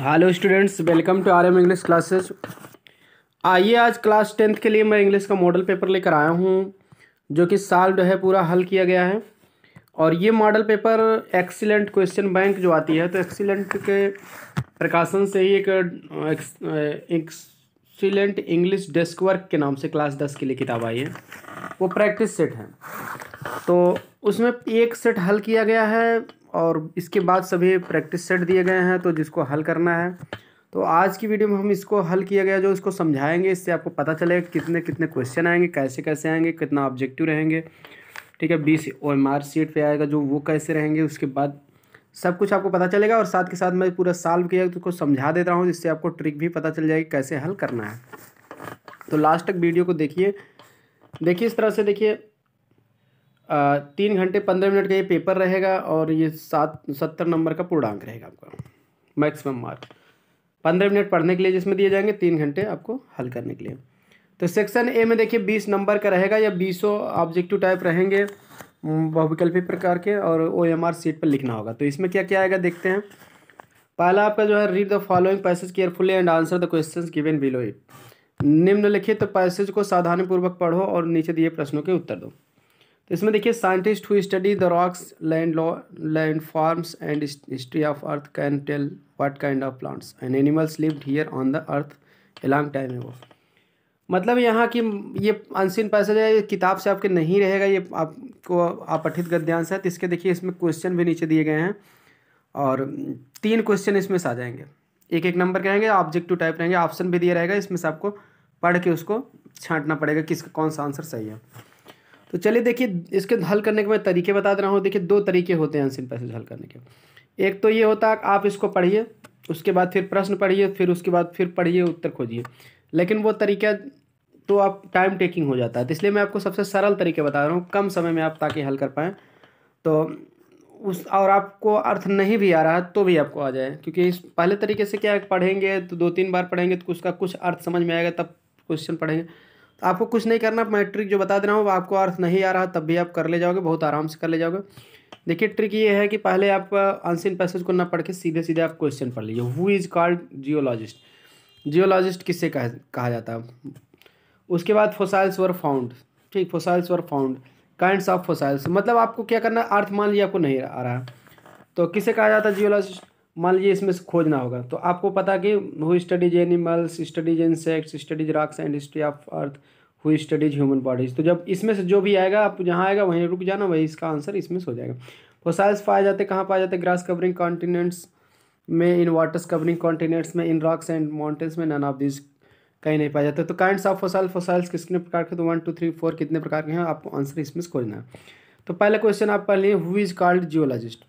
hello students welcome to R M English classes आइए आज class tenth के लिए मैं इंग्लिश का मॉडल पेपर लेकर आया हूँ जो कि साल जो है पूरा हल किया गया है और ये model paper excellent question bank जो आती है तो एक्सीलेंट के प्रकाशन से ही एक एक्सीलेंट इंग्लिश डेस्क वर्क के नाम से क्लास दस के लिए किताब आई है वो प्रैक्टिस सेट है तो उसमें एक सेट हल किया गया है और इसके बाद सभी प्रैक्टिस सेट दिए गए हैं तो जिसको हल करना है तो आज की वीडियो में हम इसको हल किया गया जो इसको समझाएंगे इससे आपको पता चलेगा कितने कितने क्वेश्चन आएंगे कैसे कैसे आएंगे कितना ऑब्जेक्टिव रहेंगे ठीक है बीस ओ एम आर सीट पर आएगा जो वो कैसे रहेंगे उसके बाद सब कुछ आपको पता चलेगा और साथ के साथ मैं पूरा सॉल्व किया तो उसको समझा देता हूँ जिससे आपको ट्रिक भी पता चल जाएगी कैसे हल करना है तो लास्ट तक वीडियो को देखिए देखिए इस तरह से देखिए तीन घंटे पंद्रह मिनट का ये पेपर रहेगा और ये सात सत्तर नंबर का पूर्णांक रहेगा आपका मैक्सिमम मार्क पंद्रह मिनट पढ़ने के लिए जिसमें दिए जाएंगे तीन घंटे आपको हल करने के लिए तो सेक्शन ए में देखिए बीस नंबर का रहेगा या बीसों ऑब्जेक्टिव टाइप रहेंगे बहुविकल्पी प्रकार के और ओ एम आर सीट पर लिखना होगा तो इसमें क्या क्या आएगा देखते हैं पहला आपका जो है read the following passage carefully and answer the question given below it निम्नलिखित तो पैसेज को सावधानीपूर्वक पढ़ो और नीचे दिए प्रश्नों के उत्तर दो तो इसमें देखिए scientist who study the rocks land law landforms and history of earth can tell what kind of plants and animals lived here on the earth a long time वो मतलब यहाँ की ये अनसिन पैसेज है ये किताब से आपके नहीं रहेगा ये आपको अपठित गद्यांश है तो इसके देखिए इसमें क्वेश्चन भी नीचे दिए गए हैं और तीन क्वेश्चन इसमें से आ जाएंगे एक एक नंबर के रहेंगे ऑब्जेक्टिव टाइप रहेंगे ऑप्शन भी दिया रहेगा इसमें से आपको पढ़ के उसको छांटना पड़ेगा किसका कौन सा आंसर सही है तो चलिए देखिए इसके हल करने के मैं तरीके बता दे रहा हूँ देखिए दो तरीके होते हैं अनसिन पैसेज हल करने के एक तो ये होता है आप इसको पढ़िए उसके बाद फिर प्रश्न पढ़िए फिर उसके बाद फिर पढ़िए उत्तर खोजिए लेकिन वो तरीका तो आप टाइम टेकिंग हो जाता है तो इसलिए मैं आपको सबसे सरल तरीके बता रहा हूँ कम समय में आप ताकि हल कर पाएँ तो उस और आपको अर्थ नहीं भी आ रहा तो भी आपको आ जाए क्योंकि इस पहले तरीके से क्या पढ़ेंगे तो दो तीन बार पढ़ेंगे तो उसका कुछ अर्थ समझ में आएगा तब क्वेश्चन पढ़ेंगे तो आपको कुछ नहीं करना मैं ट्रिक जो बता दे रहा हूँ आपको अर्थ नहीं आ रहा तब भी आप कर ले जाओगे बहुत आराम से कर ले जाओगे देखिए ट्रिक ये है कि पहले आप अनसिन पैसेज को ना पढ़ के सीधे सीधे आप क्वेश्चन पढ़ लीजिए who is called geologist geologist किससे कह, कहा जाता है उसके बाद फोसाइल्स वर फाउंड ठीक fossils were found kinds of fossils मतलब आपको क्या करना अर्थ मान लिया आपको नहीं आ रहा तो किसे कहा जाता है जियोलॉजिस्ट मान लीजिए इसमें से खोजना होगा तो आपको पता कि who studies animals studies insects studies rocks and history of earth who studies human bodies तो जब इसमें से जो भी आएगा आप जहाँ आएगा वहीं रुक जाना वही इसका आंसर इसमें से हो जाएगा फोसाइल्स पाए जाते कहाँ पाए जाते ग्रास कवरिंग कॉन्टिनेंट्स में इन वाटर्स कवरिंग कॉन्टिनेंट्स में इन रॉक्स एंड माउंटेन्स में नन ऑफ दिस कहीं नहीं पाया जाता तो काइंड्स ऑफ फोसाइल फोसाइल्स कितने प्रकार के तो वन टू थ्री फोर कितने प्रकार के हैं आपको आंसर इसमें खोजना है तो पहला क्वेश्चन आप पढ़ लिए हु इज़ कॉल्ड जियोलॉजिस्ट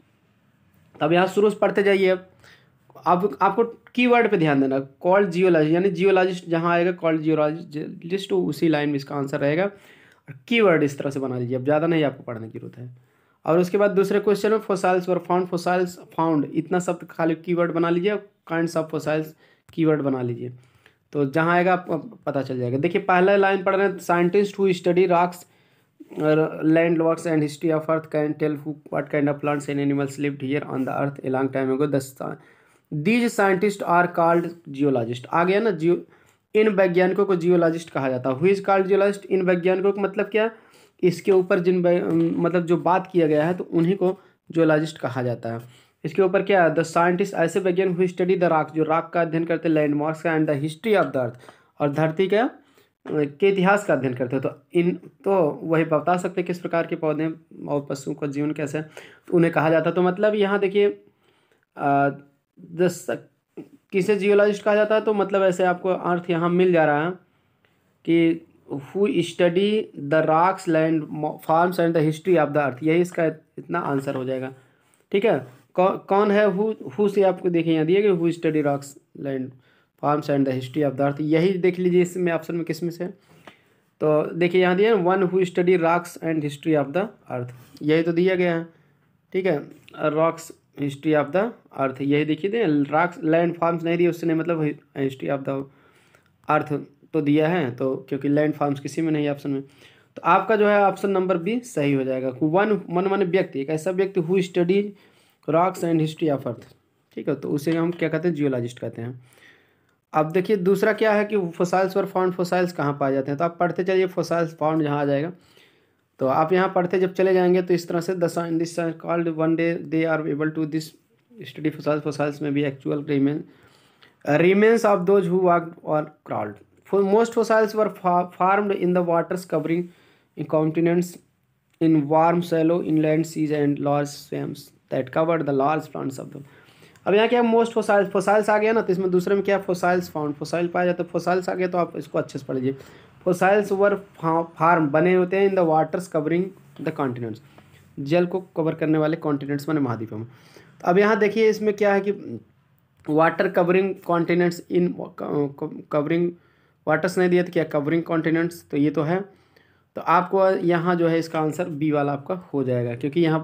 अब यहाँ शुरू से पढ़ते जाइए अब आप आपको कीवर्ड पे ध्यान देना कॉल्ड जियोलॉजी यानी जियोलॉजिस्ट जहाँ आएगा कॉल्ड जियोलॉजिस्ट उसी लाइन में इसका आंसर रहेगा और वर्ड इस तरह से बना लीजिए अब ज़्यादा नहीं आपको पढ़ने की जरूरत है और उसके बाद दूसरे क्वेश्चन में फोसाइल्स वर फाउंड फोसाइल्स फाउंड इतना शब्द खाली वर्ड बना लीजिए काइंड ऑफ फोसाइल्स वर्ड बना लीजिए तो जहाँ आएगा आपको पता चल जाएगा देखिए पहला लाइन पढ़ रहे हैं scientist who study rocks land works and history of earth can tell who, what kind of plants and animals lived here on the earth a long time ago thus these scientist are called geologist आ गया ना जियो इन वैज्ञानिकों को geologist कहा जाता है who is called geologist इन वैज्ञानिकों का मतलब क्या इसके ऊपर जिन मतलब जो बात किया गया है तो उन्हीं को जियोलॉजिस्ट कहा जाता है इसके ऊपर क्या है द साइंटिस्ट ऐसे वैज्ञानिक हु स्टडी द राक जो राक का अध्ययन करते हैं लैंडमार्क्स का and the history of the earth और धरती का के इतिहास का अध्ययन करते हो तो इन तो वही बता सकते हैं किस प्रकार के पौधे और पशुओं का जीवन कैसे तो उन्हें कहा जाता है तो मतलब यहाँ देखिए दस किसे जियोलॉजिस्ट कहा जाता है तो मतलब ऐसे आपको अर्थ यहाँ मिल जा रहा है कि who study the rocks landforms and the history of the earth यही इसका इतना आंसर हो जाएगा ठीक है कौ, कौन है हु हु से आपको देखिए यहाँ दिए कि who study rocks landforms and the history of the earth यही देख लीजिए इसमें ऑप्शन में किसमें से तो देखिए यहाँ दिया है one who study rocks and history of the earth यही तो दिया गया है ठीक है rocks history of the earth यही देखिए दे रॉक्स लैंड फार्म्स नहीं दिए उसने मतलब हिस्ट्री ऑफ द अर्थ तो दिया है तो क्योंकि लैंड फार्म्स किसी में नहीं ऑप्शन में तो आपका जो है ऑप्शन नंबर बी सही हो जाएगा वन मन मन व्यक्ति एक ऐसा व्यक्ति who studies rocks and history of earth ठीक है तो उसे हम क्या कहते हैं जियोलॉजिस्ट कहते हैं अब देखिए दूसरा क्या है कि फोसाइल्स और फाउंड फोसाइल्स कहाँ पाए जाते हैं तो आप पढ़ते चलिए फोसाइल्स फाउंड जहाँ आ जाएगा तो आप यहाँ पढ़ते जब चले जाएंगे तो इस तरह से thus this called one day they are able to this study fossils fossils में भी actual remain remains of those who walk और crawled most fossils were formed in the waters covering continents in warm shallow inland seas and large swamps that cover the large plants of the अब यहाँ क्या most फोसाइल्स फोसाइल्स आ गया ना तो इसमें दूसरे में क्या फोसाइल्स फाउंड फोसाइल पाया जाता है फोसाइल्स आ गया तो आप इसको अच्छे से पढ़ लीजिए फोसाइल्स वर फार्म बने होते हैं in the waters covering the continents जल को कवर करने वाले कॉन्टिनेंट्स मैंने महाद्वीपों में तो अब यहाँ देखिए इसमें क्या है कि water covering continents in covering waters नहीं दिया तो क्या कवरिंग कॉन्टिनेंट्स तो ये तो है तो आपको यहाँ जो है इसका आंसर बी वाला आपका हो जाएगा क्योंकि यहाँ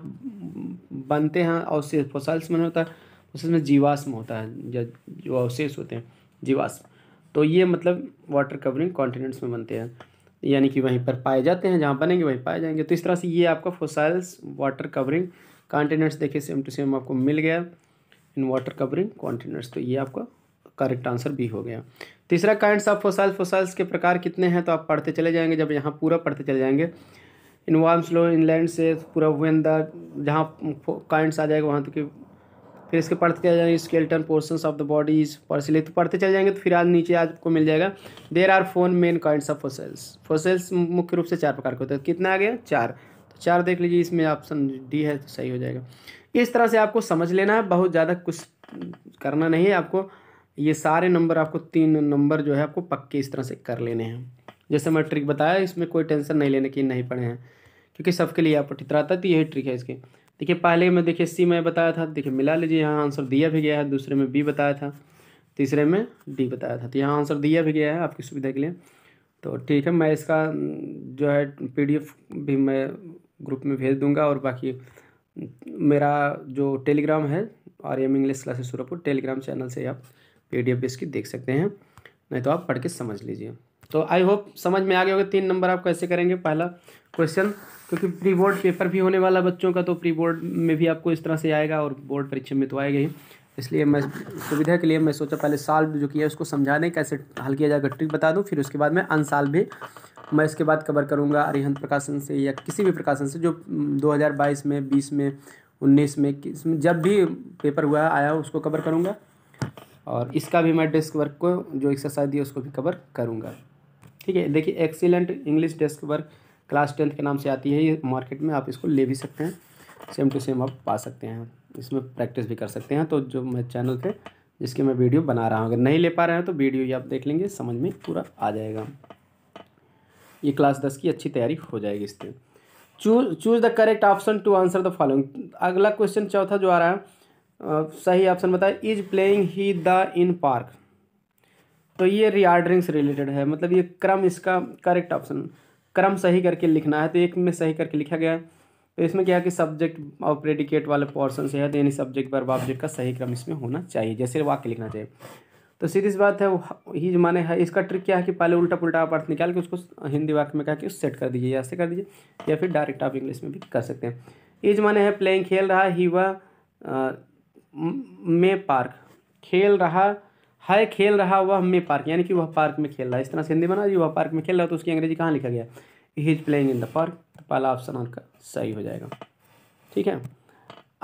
बनते हैं और फोसाइल्स बने होता है उसमें जीवाश्म होता है या जो अवशेष होते हैं जीवाश्म तो ये मतलब वाटर कवरिंग कॉन्टिनेंट्स में बनते हैं यानी कि वहीं पर पाए जाते हैं जहाँ बनेंगे वहीं पाए जाएंगे तो इस तरह से ये आपका फोसाइल्स वाटर कवरिंग कॉन्टिनेंट्स देखिए सेम टू सेम आपको मिल गया इन वाटर कवरिंग कॉन्टिनेंट्स तो ये आपका करेक्ट आंसर भी हो गया तीसरा काइंड्स ऑफ फोसाइल फोसाइल्स के प्रकार कितने हैं तो आप पढ़ते चले जाएंगे जब यहाँ पूरा पढ़ते चले जाएंगे इन वार्म स्लो इनलैंड से पूरा वेन द जहाँ काइंड्स आ जाएगा वहाँ तक तो फिर इसके पढ़ते चले जाएंगे skeleton portion of the bodies is तो पढ़ते चले जाएंगे तो फिर आज नीचे आपको मिल जाएगा there are four main kind of fossils fossils मुख्य रूप से चार प्रकार के होते हैं कितना आ गया चार तो चार देख लीजिए इसमें ऑप्शन डी है तो सही हो जाएगा इस तरह से आपको समझ लेना है बहुत ज़्यादा कुछ करना नहीं है आपको ये सारे नंबर आपको तीन नंबर जो है आपको पक्के इस तरह से कर लेने हैं जैसे मैं ट्रिक बताया इसमें कोई टेंशन नहीं लेने की नहीं पड़े हैं क्योंकि सबके लिए आपको है तो यही ट्रिक है इसकी देखिए पहले में देखिए सी में बताया था देखिए मिला लीजिए यहाँ आंसर दिया भी गया है दूसरे में बी बताया था तीसरे में डी बताया था तो यहाँ आंसर दिया भी गया है आपकी सुविधा के लिए तो ठीक है मैं इसका जो है पीडीएफ भी मैं ग्रुप में भेज दूंगा और बाकी मेरा जो टेलीग्राम है R M English classes Surpur Telegram channel से आप पी डी एफ इसकी देख सकते हैं नहीं तो आप पढ़ के समझ लीजिए तो आई होप समझ में आ गया होगा तीन नंबर आप कैसे करेंगे पहला क्वेश्चन क्योंकि प्री बोर्ड पेपर भी होने वाला बच्चों का तो प्री बोर्ड में भी आपको इस तरह से आएगा और बोर्ड परीक्षा में तो आएगा ही इसलिए मैं सुविधा के लिए मैं सोचा पहले साल्व जो किया उसको समझा दें कैसे हल किया जाएगा ट्रिक बता दूँ फिर उसके बाद अन अनसाल भी मैं इसके बाद कवर करूँगा अरिहंत प्रकाशन से या किसी भी प्रकाशन से जो बाईस में बीस में उन्नीस में किस जब भी पेपर हुआ आया उसको कवर करूँगा और इसका भी मैं डेस्क वर्क को जो एक्सरसाइज दिया उसको भी कवर करूँगा ठीक है देखिए excellent English desk work class tenth के नाम से आती है ये मार्केट में आप इसको ले भी सकते हैं सेम टू सेम आप पा सकते हैं इसमें प्रैक्टिस भी कर सकते हैं तो जो मैं चैनल पे जिसके मैं वीडियो बना रहा हूँ अगर नहीं ले पा रहे हैं तो वीडियो ही आप देख लेंगे समझ में पूरा आ जाएगा ये क्लास दस की अच्छी तैयारी हो जाएगी इससे choose choose the correct option to answer the following अगला क्वेश्चन चौथा जो आ रहा है आ, सही ऑप्शन बताए is playing he the in park तो ये रिआर्डरिंग से रिलेटेड है मतलब ये क्रम इसका करेक्ट ऑप्शन क्रम सही करके लिखना है तो एक में सही करके लिखा गया है तो इसमें क्या है कि सब्जेक्ट और प्रेडिकेट वाले पोर्सन से है तो यानी सब्जेक्ट पर ऑब्जेक्ट का सही क्रम इसमें होना चाहिए जैसे वाक्य लिखना चाहिए तो सीधी बात है ही माने है इसका ट्रिक क्या है कि पहले उल्टा पुलटा आप अर्थ निकाल के उसको हिंदी वाक्य में कह कि सेट कर दीजिए या से कर दीजिए या फिर डायरेक्ट आप इंग्लिश में भी कर सकते हैं ईज माने है प्लेइंग खेल रहा ही वह मे पार्क खेल रहा है खेल रहा वह मे पार्क यानी कि वह पार्क में खेल रहा है इस तरह से हिंदी बना वह पार्क में खेल रहा है तो उसकी अंग्रेजी कहाँ लिखा गया he is playing in the park पहला ऑप्शन आपका सही हो जाएगा ठीक है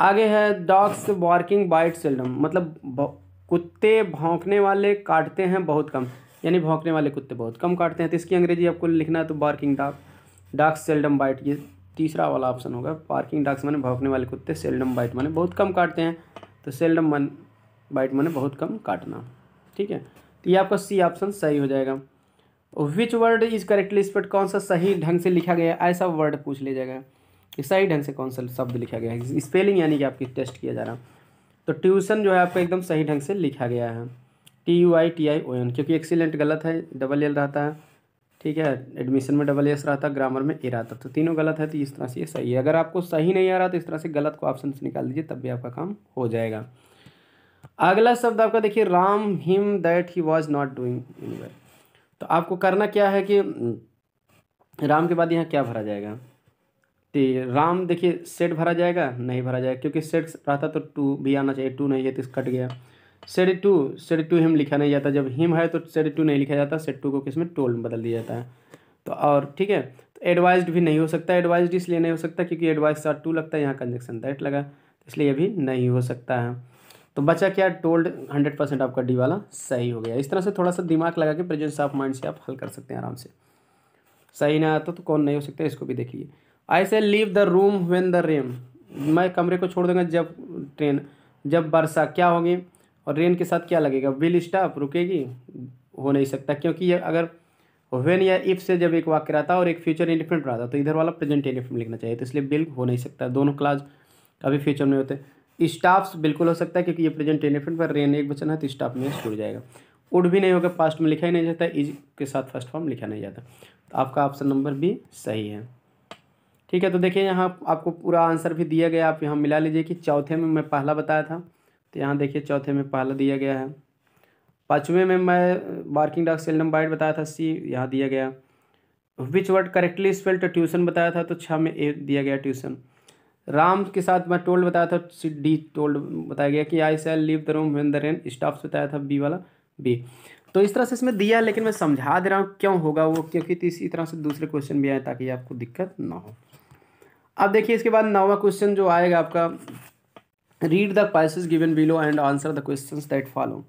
आगे है डॉग्स वॉर्किंग बाइट सेल्डम मतलब कुत्ते भौंकने वाले काटते हैं बहुत कम यानी भौंकने वाले कुत्ते बहुत कम काटते हैं तो इसकी अंग्रेजी आपको लिखना है तो barking dog dogs seldom bite ये तीसरा वाला ऑप्शन होगा पार्किंग डॉग्स मैंने भौंकने वाले कुत्ते सेल्डम बाइट माने बहुत कम काटते हैं तो सेल्डम मन बाइट मैंने बहुत कम काटना ठीक है तो ये आपका सी ऑप्शन सही हो जाएगा विच वर्ड इज करेक्टली पर कौन सा सही ढंग से लिखा गया है ऐसा वर्ड पूछ लिया जाएगा कि सही ढंग से कौन सा शब्द लिखा गया है स्पेलिंग यानी कि आपकी टेस्ट किया जा रहा तो ट्यूशन जो है आपका एकदम सही ढंग से लिखा गया है T U I T I O N क्योंकि एक्सीलेंट गलत है डबल एल रहता है ठीक है एडमिशन में डबल एस रहता है ग्रामर में ए रहता तो तीनों गलत है तो इस तरह से ये सही है अगर आपको सही नहीं आ रहा तो इस तरह से गलत को ऑप्शन निकाल दीजिए तब भी आपका काम हो जाएगा अगला शब्द आपका देखिए Ram him that he was not doing anywhere तो आपको करना क्या है कि हम्म, राम के बाद यहाँ क्या भरा जाएगा तो राम देखिए सेट भरा जाएगा नहीं भरा जाएगा क्योंकि सेट रहता तो टू भी आना चाहिए टू नहीं है तो कट गया set to set to him लिखा नहीं जाता जब हिम है तो सेट टू नहीं लिखा जाता सेट टू को किस में टोल में बदल दिया जाता है तो और ठीक है तो एडवाइज भी नहीं हो सकता एडवाइज इसलिए नहीं हो सकता क्योंकि एडवाइज साथ टू लगता है यहाँ कंजेक्शन दैट लगा इसलिए भी नहीं हो सकता है तो बचा क्या टोल्ड हंड्रेड परसेंट आपका डी वाला सही हो गया इस तरह से थोड़ा सा दिमाग लगा के प्रेजेंस ऑफ माइंड से आप हल कर सकते हैं आराम से सही ना आता तो कौन नहीं हो सकता इसको भी देखिए I say leave the room when the rain मैं कमरे को छोड़ दूंगा जब ट्रेन जब वर्षा क्या होगी और रेन के साथ क्या लगेगा विल स्टाप रुकेगी हो नहीं सकता क्योंकि ये अगर वेन या इफ से जब एक वाक्य रहता और एक फ्यूचर रहा था तो इधर वाला प्रेजेंट इन्फिनेट लिखना चाहिए तो इसलिए बिल हो नहीं सकता दोनों क्लाज कभी फ्यूचर में होते स्टाफ्स बिल्कुल हो सकता है क्योंकि ये प्रेजेंट टेनिफेंट पर रेन एक बचन है तो स्टाफ में छूट जाएगा उड भी नहीं होगा पास्ट में लिखा ही नहीं जाता इज के साथ फर्स्ट फॉर्म लिखा नहीं जाता तो आपका ऑप्शन नंबर भी सही है ठीक है तो देखिए यहाँ आपको पूरा आंसर भी दिया गया आप यहाँ मिला लीजिए कि चौथे में मैं पहला बताया था तो यहाँ देखिए चौथे में पहला दिया गया है पाँचवें में मैं बार्किंग डॉग नंबर एट बताया था सी यहाँ दिया गया which word correctly spelled tuition बताया था तो छः में ए दिया गया ट्यूशन राम के साथ मैं टोल्ड बताया था डी टोल्ड बताया गया कि I shall leave the room when the rain stops बताया था बी वाला बी तो इस तरह से इसमें दिया लेकिन मैं समझा दे रहा हूँ क्यों होगा वो क्योंकि तो इसी तरह से दूसरे क्वेश्चन भी आए ताकि आपको दिक्कत ना हो अब देखिए इसके बाद नवा क्वेश्चन जो आएगा आपका read the passage given below and answer the question that follow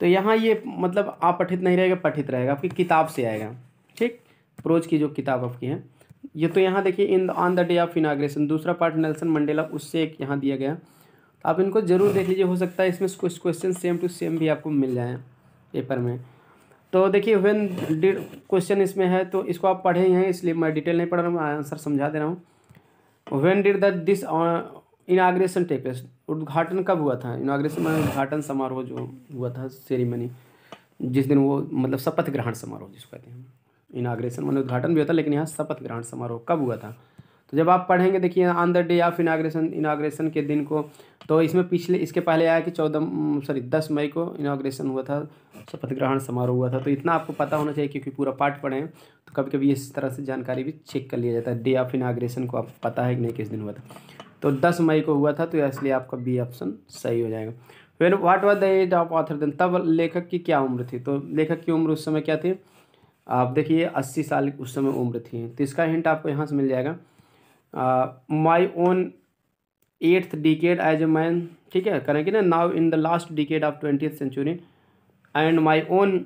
तो यहाँ ये मतलब आप पठित नहीं रहेगा पठित रहेगा आपकी किताब से आएगा ठीक प्रोज की जो किताब आपकी है ये तो यहाँ देखिए in on the day of inauguration दूसरा पार्ट नेल्सन मंडेला उससे एक यहाँ दिया गया तो आप इनको ज़रूर देख लीजिए हो सकता है इसमें कुछ क्वेश्चन सेम टू सेम भी आपको मिल जाए पेपर में तो देखिए वेन डिड क्वेश्चन इसमें है तो इसको आप पढ़े हैं इसलिए मैं डिटेल नहीं पढ़ रहा हूँ आंसर समझा दे रहा हूँ when did the this inauguration take place उद्घाटन कब हुआ था इनाग्रेशन में मतलब उद्घाटन समारोह जो हुआ था सेरेमनी जिस दिन वो मतलब शपथ ग्रहण समारोह जिसको कहते हैं इनाग्रेशन मैंने उद्घाटन भी होता लेकिन यहाँ शपथ ग्रहण समारोह कब हुआ था तो जब आप पढ़ेंगे देखिए on the day of inauguration inauguration के दिन को तो इसमें पिछले इसके पहले आया कि चौदह सॉरी दस मई को इनाग्रेशन हुआ था शपथ ग्रहण समारोह हुआ था तो इतना आपको पता होना चाहिए क्योंकि पूरा पाठ पढ़े हैं तो कभी कभी इस तरह से जानकारी भी चेक कर लिया जाता है डे ऑफ इनाग्रेशन को आप पता है कि नहीं किस दिन हुआ था तो दस मई को हुआ था तो इसलिए आपका बी ऑप्शन सही हो जाएगा फिर what was the age of author दिन तब लेखक की क्या उम्र थी तो लेखक की उम्र उस समय क्या थी आप देखिए अस्सी साल उस समय उम्र थी तो इसका हिंट आपको यहाँ से मिल जाएगा my own eighth decade as a man ठीक है करेंगे ना now in the last decade of twenty century and my own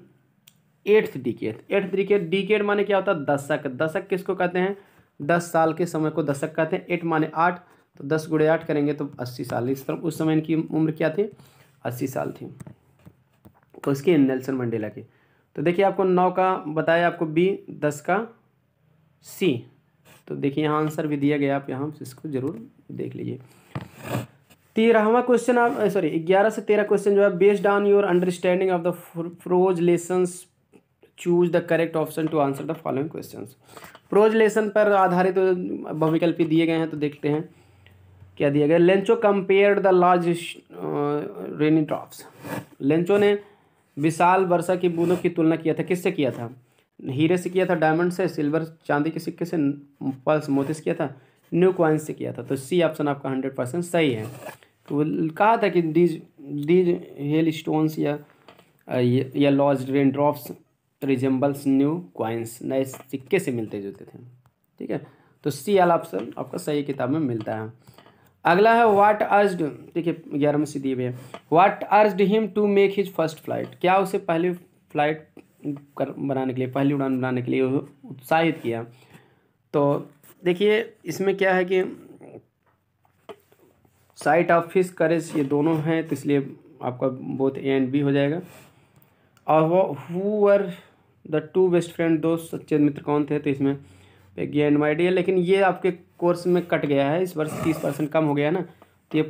eighth decade eighth decade decade माने क्या होता है दशक दशक किसको कहते हैं दस साल के समय को दशक कहते हैं एट माने आठ तो दस गुड़े आठ करेंगे तो अस्सी साल इस तरफ उस समय इनकी उम्र क्या थी अस्सी साल थी तो इसके नेल्सन मंडेला के तो देखिए आपको नौ का बताया आपको बी दस का सी तो देखिए यहाँ आंसर भी दिया गया आप यहाँ इसको जरूर देख लीजिए तेरहवा क्वेश्चन आप सॉरी ग्यारह से तेरह क्वेश्चन जो है based on your understanding of the prose lesson choose the correct option to answer the following question prose lesson पर आधारित तो भविकल्पी दिए गए हैं तो देखते हैं क्या दिया गया Lencho compare the large rainy drops Lencho ने विशाल वर्षा की बूंदों की तुलना किया था किससे किया था हीरे से किया था डायमंड से सिल्वर चांदी के सिक्के से पल्स मोती से किया था न्यू क्वाइंस से किया था तो सी ऑप्शन आपका हंड्रेड परसेंट सही है तो कहा था कि डीज डीज हेल स्टोन्स या या large rain drops resembles new coins नए सिक्के से मिलते जुलते थे ठीक है तो सी एल ऑप्शन आपका सही किताब में मिलता है अगला है वाट अर्ज्ड देखिए ग्यारह में सीधी भैया what urged him to make his first flight क्या उसे पहली फ्लाइट कर बनाने के लिए पहली उड़ान बनाने के लिए उत्साहित किया तो देखिए इसमें क्या है कि साइट ऑफ फिस करेज ये दोनों हैं तो इसलिए आपका बोथ ए एंड बी हो जाएगा और वो who are the two best friend दो सच्चे मित्र कौन थे तो इसमें पेगी एंड माइडिया लेकिन ये आपके कोर्स में कट गया है इस वर्ष तीस परसेंट कम हो गया ना तो ये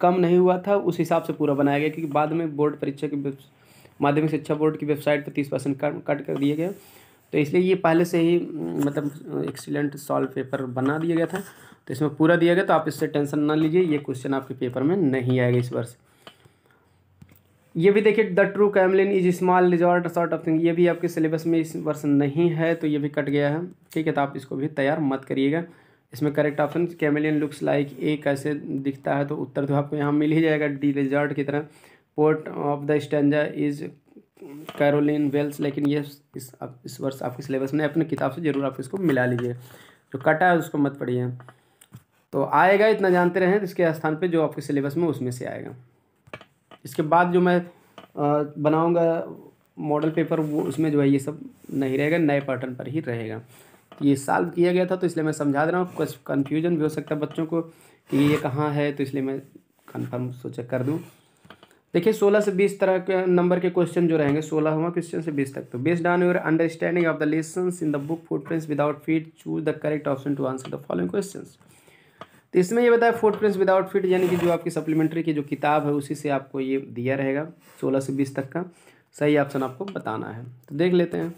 कम नहीं हुआ था उस हिसाब से पूरा बनाया गया क्योंकि बाद में बोर्ड परीक्षा की माध्यमिक शिक्षा बोर्ड की वेबसाइट पर तीस परसेंट कट कर दिए गए तो इसलिए ये पहले से ही मतलब एक्सीलेंट सॉल्व पेपर बना दिया गया था तो इसमें पूरा दिया गया तो आप इससे टेंशन ना लीजिए ये क्वेश्चन आपके पेपर में नहीं आएगा इस वर्ष ये भी देखिए the true chameleon is small lizard sort of thing ये भी आपके सिलेबस में इस वर्ष नहीं है तो ये भी कट गया है ठीक है तो आप इसको भी तैयार मत करिएगा इसमें correct option chameleon looks like a कैसे दिखता है तो उत्तर तो आपको यहाँ मिल ही जाएगा डी रिजॉर्ट की तरह poet of the stanza is Carolyn Wells लेकिन ये इस आप, इस वर्ष आपके सिलेबस में अपनी किताब से ज़रूर आप इसको मिला लीजिए जो कटा है उसको मत पढ़िए तो आएगा इतना जानते रहें तो इसके स्थान पे जो आपके सिलेबस में उसमें से आएगा इसके बाद जो मैं बनाऊँगा मॉडल पेपर वो उसमें जो है ये सब नहीं रहेगा नए पैटर्न पर ही रहेगा ये सॉल्व किया गया था तो इसलिए मैं समझा दे रहा हूँ कुछ कन्फ्यूजन भी हो सकता है बच्चों को कि ये कहाँ है तो इसलिए मैं कन्फर्म सोचा कर दूँ देखिए सोलह से बीस तरह के नंबर के क्वेश्चन जो रहेंगे सोलह हुआ क्वेश्चन से बीस तक तो based on your understanding of the lesson in the book footprints without feet choose the correct option to answer the following question तो इसमें ये बताया फूड प्रिंस विदाउट फिट यानी कि जो आपकी सप्लीमेंट्री की जो किताब है उसी से आपको ये दिया रहेगा सोलह से बीस तक का सही ऑप्शन आपको बताना है तो देख लेते हैं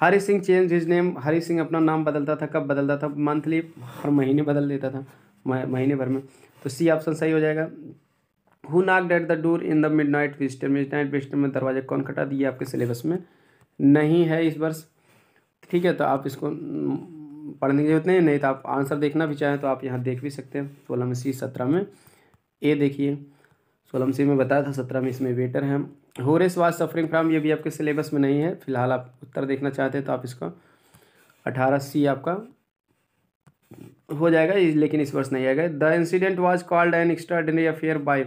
Hari Singh change his name Hari Singh अपना नाम बदलता था कब बदलता था मंथली हर महीने बदल देता था महीने भर में तो सी ऑप्शन सही हो जाएगा who knocked at the door in the midnight visitor midnight visitor में दरवाजा कौन खटा दिए आपके सिलेबस में नहीं है इस वर्ष ठीक है तो आप इसको पढ़ने की जरूरत नहीं नहीं तो आप आंसर देखना भी चाहें तो आप यहाँ देख भी सकते हैं सोलह में सी सत्रह में ए देखिए कॉलम तो सी में बताया था सत्रह में इसमें वेटर है रेस वाज सफरिंग फ्राम ये भी आपके सिलेबस में नहीं है फिलहाल आप उत्तर देखना चाहते हैं तो आप इसका अठारह सी आपका हो जाएगा लेकिन इस वर्ष नहीं आएगा the incident was called an extraordinary affair by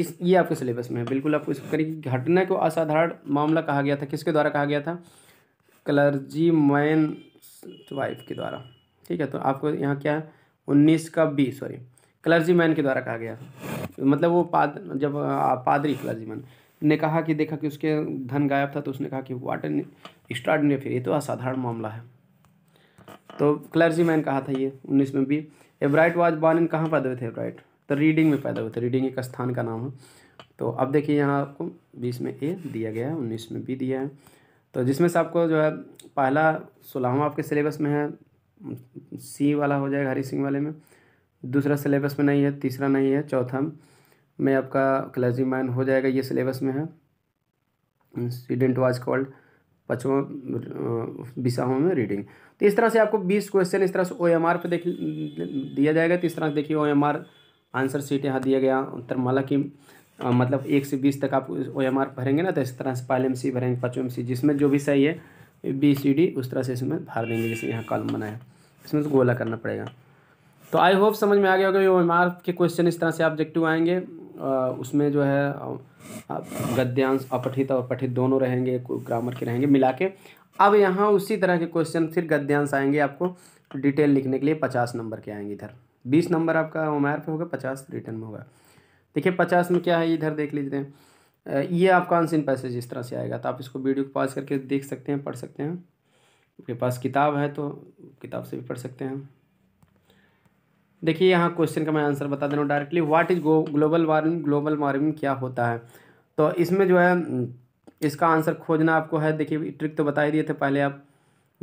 इस ये आपके सिलेबस में है बिल्कुल आपको इसको करेंगे घटना को असाधारण मामला कहा गया था किसके द्वारा कहा गया था कलर्जी मैन वाइफ के द्वारा ठीक है तो आपको यहाँ क्या है उन्नीस का बी सॉरी क्लर्जी मैन के द्वारा कहा गया मतलब वो पाद जब पादरी क्लर्जी मैन ने कहा कि देखा कि उसके धन गायब था तो उसने कहा कि वाट एन एक्स्ट्राडनरी फिर ये तो असाधारण मामला है तो क्लर्जी मैन कहा था ये उन्नीस में भी एब्राइट वाज बॉर्न इन कहाँ पैदा हुए थे एब्राइट तो रीडिंग में पैदा हुए थे रीडिंग एक स्थान का नाम है तो अब देखिए यहाँ आपको बीस में ए दिया गया है उन्नीस में बी दिया है तो जिसमें से आपको जो है पहला सोलहवा आपके सिलेबस में है सी वाला हो जाएगा हरी सिंह वाले में दूसरा सिलेबस में नहीं है तीसरा नहीं है चौथा में आपका क्लर्जी माइन हो जाएगा ये सिलेबस में है स्टूडेंट वाज कॉल्ड पचवा बिसाहों में रीडिंग तो इस तरह से आपको बीस क्वेश्चन इस तरह से ओ एम आर पर देख दिया जाएगा तो इस तरह देखिए O M R answer sheet यहाँ दिया गया उत्तर माला की आ, मतलब एक से बीस तक आप ओ एम आर भरेंगे ना तो इस तरह से पाल एम सी भरेंगे पाँचों एम सी जिसमें जो भी सही है बी सी डी उस तरह से इसमें भर देंगे जैसे यहाँ कॉलम बनाया इसमें तो गोला करना पड़ेगा तो आई होप समझ में आ गया होगा ओ एम आर के क्वेश्चन इस तरह से ऑब्जेक्टिव आएंगे उसमें जो है गद्यांश अपठित और पठित दोनों रहेंगे ग्रामर के रहेंगे मिला के अब यहाँ उसी तरह के क्वेश्चन फिर गद्यांश आएंगे आपको डिटेल लिखने के लिए पचास नंबर के आएंगे इधर बीस नंबर आपका ओ पे होगा पचास रिटर्न में होगा देखिए पचास में क्या है इधर देख लीजिए ये आपका आंसिन पैसेज इस तरह से आएगा तो आप इसको वीडियो को पॉज करके देख सकते हैं पढ़ सकते हैं आपके पास किताब है तो किताब से भी पढ़ सकते हैं देखिए यहाँ क्वेश्चन का मैं आंसर बता दे रहा हूँ directly what is global warming global warming क्या होता है तो इसमें जो है इसका आंसर खोजना आपको है देखिए ट्रिक तो बता ही दिए थे पहले आप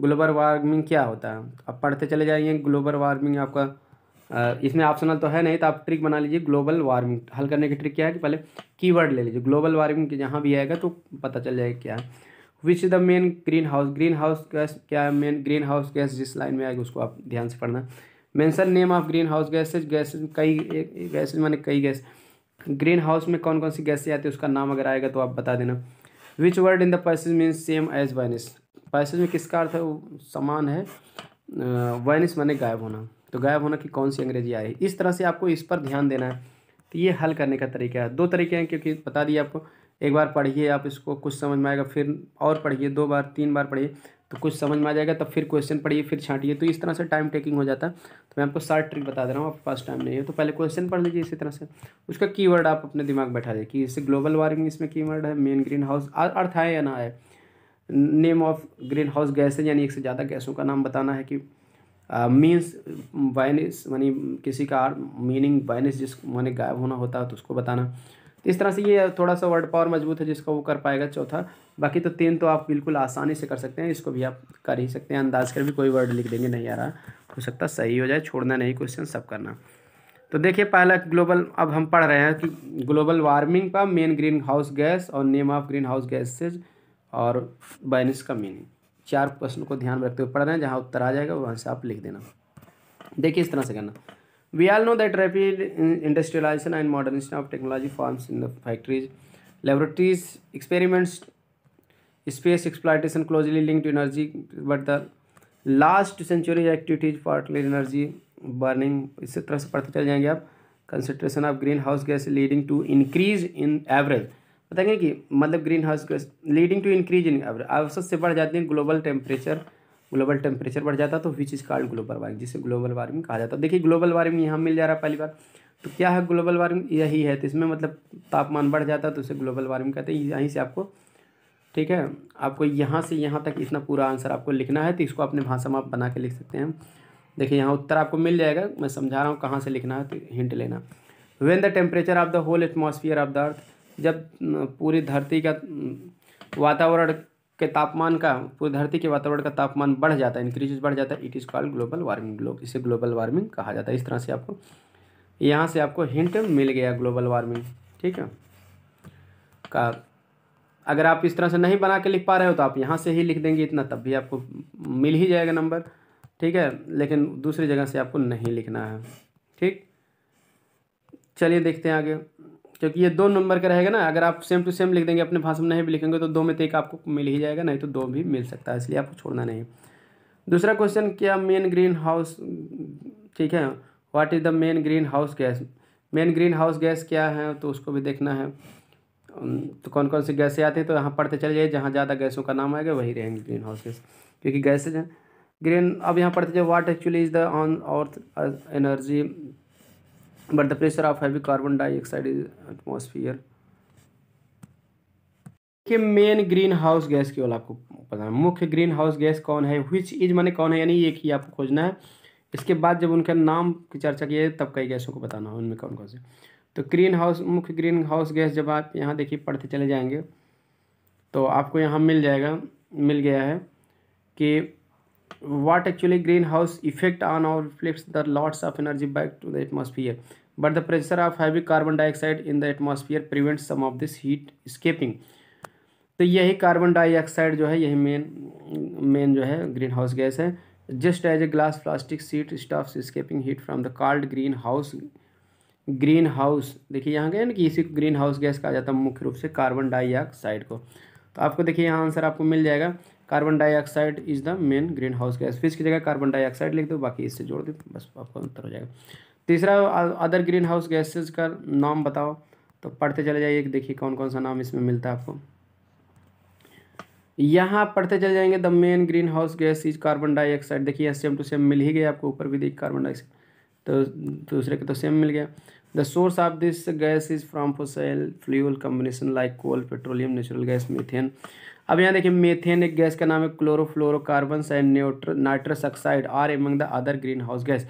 ग्लोबल वार्मिंग क्या होता है आप पढ़ते चले जाइए ग्लोबल वार्मिंग आपका इसमें ऑप्शनल तो है नहीं तो आप ट्रिक बना लीजिए ग्लोबल वार्मिंग हल करने की ट्रिक क्या है कि पहले की ले लीजिए ग्लोबल वार्मिंग जहाँ भी आएगा तो पता चल जाएगा क्या है which is the main greenhouse greenhouse gas क्या है मेन ग्रीन हाउस गैस जिस लाइन में आएगा उसको आप ध्यान से पढ़ना mention name of greenhouse gases gases कई गैसेज माने कई गैस ग्रीन हाउस में कौन कौन सी गैसेज आती है उसका नाम अगर आएगा तो आप बता देना which word in the passage means same as vanish passage में किसका अर्थ है वो समान है वाइनिस माने गायब होना तो गायब होना की कौन सी अंग्रेजी आई इस तरह से आपको इस पर ध्यान देना है तो ये हल करने का तरीका है दो तरीके हैं क्योंकि बता दिए आपको एक बार पढ़िए आप इसको कुछ समझ में आएगा फिर और पढ़िए दो बार तीन बार पढ़िए तो कुछ समझ में आ जाएगा तब फिर क्वेश्चन पढ़िए फिर छाटिए तो इस तरह से टाइम टेकिंग हो जाता है तो मैं आपको सात ट्रिक बता दे रहा हूँ आप फर्स्ट टाइम नहीं है तो पहले क्वेश्चन पढ़ लीजिए इसी तरह से उसका कीवर्ड आप अपने दिमाग बैठा दें कि इससे ग्लोबल वार्मिंग इसमें कीवर्ड है मेन ग्रीन हाउस अर्थ आए या ना आए name of greenhouse gases यानी एक से ज़्यादा गैसों का नाम बताना है कि मीन्स वाइनिस यानी किसी का मीनिंग वाइनिस जिस माने गायब होना होता है तो उसको बताना इस तरह से ये थोड़ा सा वर्ड पावर मजबूत है जिसको वो कर पाएगा चौथा बाकी तो तीन तो आप बिल्कुल आसानी से कर सकते हैं इसको भी आप कर ही सकते हैं अंदाज कर भी कोई वर्ड लिख देंगे नहीं आ रहा हो सकता सही हो जाए छोड़ना नहीं क्वेश्चन सब करना तो देखिए पहला ग्लोबल अब हम पढ़ रहे हैं कि ग्लोबल वार्मिंग का मेन ग्रीन हाउस गैस और name of greenhouse gases और बैनिस का मीनिंग चार प्रश्न को ध्यान रखते हुए पढ़ रहे हैं जहाँ उत्तर आ जाएगा वहाँ से आप लिख देना देखिए इस तरह से करना We all know that rapid industrialization and modernization of technology forms in the factories, laboratories, experiments, space exploitation closely linked to energy, but the last century activities particular energy burning इस तरह से पढ़ते चले जाएंगे आप concentration of greenhouse gas leading to increase in average बताएंगे कि मतलब greenhouse gas leading to increase in average आवश्यक से बढ़ जाती है ग्लोबल टेम्परेचर ग्लोबल टेम्परेचर बढ़ जाता तो which is called global warming जिसे ग्लोबल वार्मिंग कहा जाता है देखिए ग्लोबल वार्मिंग यहाँ मिल जा रहा है पहली बार तो क्या है ग्लोबल वार्मिंग यही है तो इसमें मतलब तापमान बढ़ जाता है तो उसे ग्लोबल वार्मिंग कहते हैं यहीं से आपको ठीक है आपको यहाँ से यहाँ तक इतना पूरा आंसर आपको लिखना है तो इसको अपने भाषा में आप बना के लिख सकते हैं देखिए यहाँ उत्तर आपको मिल जाएगा मैं समझा रहा हूँ कहाँ से लिखना है तो हिंट लेना when the temperature of the whole atmosphere of the earth जब पूरी धरती का वातावरण के तापमान का पूरी धरती के वातावरण का तापमान बढ़ जाता है इंक्रीज बढ़ जाता है it is called global warming globe इसे ग्लोबल वार्मिंग कहा जाता है इस तरह से आपको यहाँ से आपको हिंट मिल गया ग्लोबल वार्मिंग ठीक है का अगर आप इस तरह से नहीं बना के लिख पा रहे हो तो आप यहाँ से ही लिख देंगे इतना तब भी आपको मिल ही जाएगा नंबर ठीक है लेकिन दूसरी जगह से आपको नहीं लिखना है ठीक चलिए देखते हैं आगे क्योंकि ये दो नंबर का रहेगा ना अगर आप सेम टू सेम लिख देंगे अपने भाषा में नहीं भी लिखेंगे तो दो में तो एक आपको मिल ही जाएगा नहीं तो दो भी मिल सकता है इसलिए आपको छोड़ना नहीं दूसरा क्वेश्चन क्या मेन ग्रीन हाउस ठीक है what is the main greenhouse gas main greenhouse gas क्या है तो उसको भी देखना है तो कौन कौन सी गैसें आती हैं तो यहाँ पढ़ते चले जाइए जहाँ ज़्यादा गैसों का नाम आएगा वही रहेंगे ग्रीन हाउस गैस क्योंकि गैसेज हैं ग्रीन अब यहाँ पढ़ते जाए what actually is the on earth energy but the pressure of heavy carbon dioxide is atmosphere देखिए मेन ग्रीन हाउस गैस केवल आपको पता है मुख्य ग्रीन हाउस गैस कौन है विच इज माने कौन है यानी एक ही आपको खोजना है इसके बाद जब उनका नाम की चर्चा की है तब कई गैसों को बताना है उनमें कौन कौन से तो ग्रीन हाउस मुख्य ग्रीन हाउस गैस जब आप यहाँ देखिए पढ़ते चले जाएंगे तो आपको यहाँ मिल जाएगा मिल गया है कि what actually greenhouse effect on our flips the lots of energy back to the atmosphere but the pressure of heavy carbon dioxide in the atmosphere prevents some of this heat escaping तो यही carbon dioxide जो है यही main main जो है greenhouse gas है just as a glass plastic sheet stops escaping heat from the called greenhouse greenhouse देखिए यहाँ गए ना कि इसी को ग्रीन हाउस गैस कहा जाता है मुख्य रूप से कार्बन डाइऑक्साइड को तो आपको देखिए यहाँ आंसर आपको मिल जाएगा carbon dioxide is the main greenhouse gas फिर की जगह कार्बन डाइऑक्साइड लिख दो बाकी इससे जोड़ दो बस आपको अंतर हो जाएगा तीसरा अदर ग्रीन हाउस गैसेज का नाम बताओ तो पढ़ते चले जाइए देखिए कौन कौन सा नाम इसमें मिलता है आपको यहाँ पढ़ते चले जाएंगे the main greenhouse gas is carbon dioxide देखिए सेम टू सेम मिल ही गया आपको ऊपर भी देखिए कार्बन डाइऑक्साइड तो दूसरे के तो सेम मिल गया the source of this gas is from fossil fuel combination like coal petroleum natural gas methane अब यहाँ देखिए मेथेन एक गैस का नाम है क्लोरोफ्लोरोकार्बन एंड न्यूट्र nitrous oxide are among the other greenhouse gas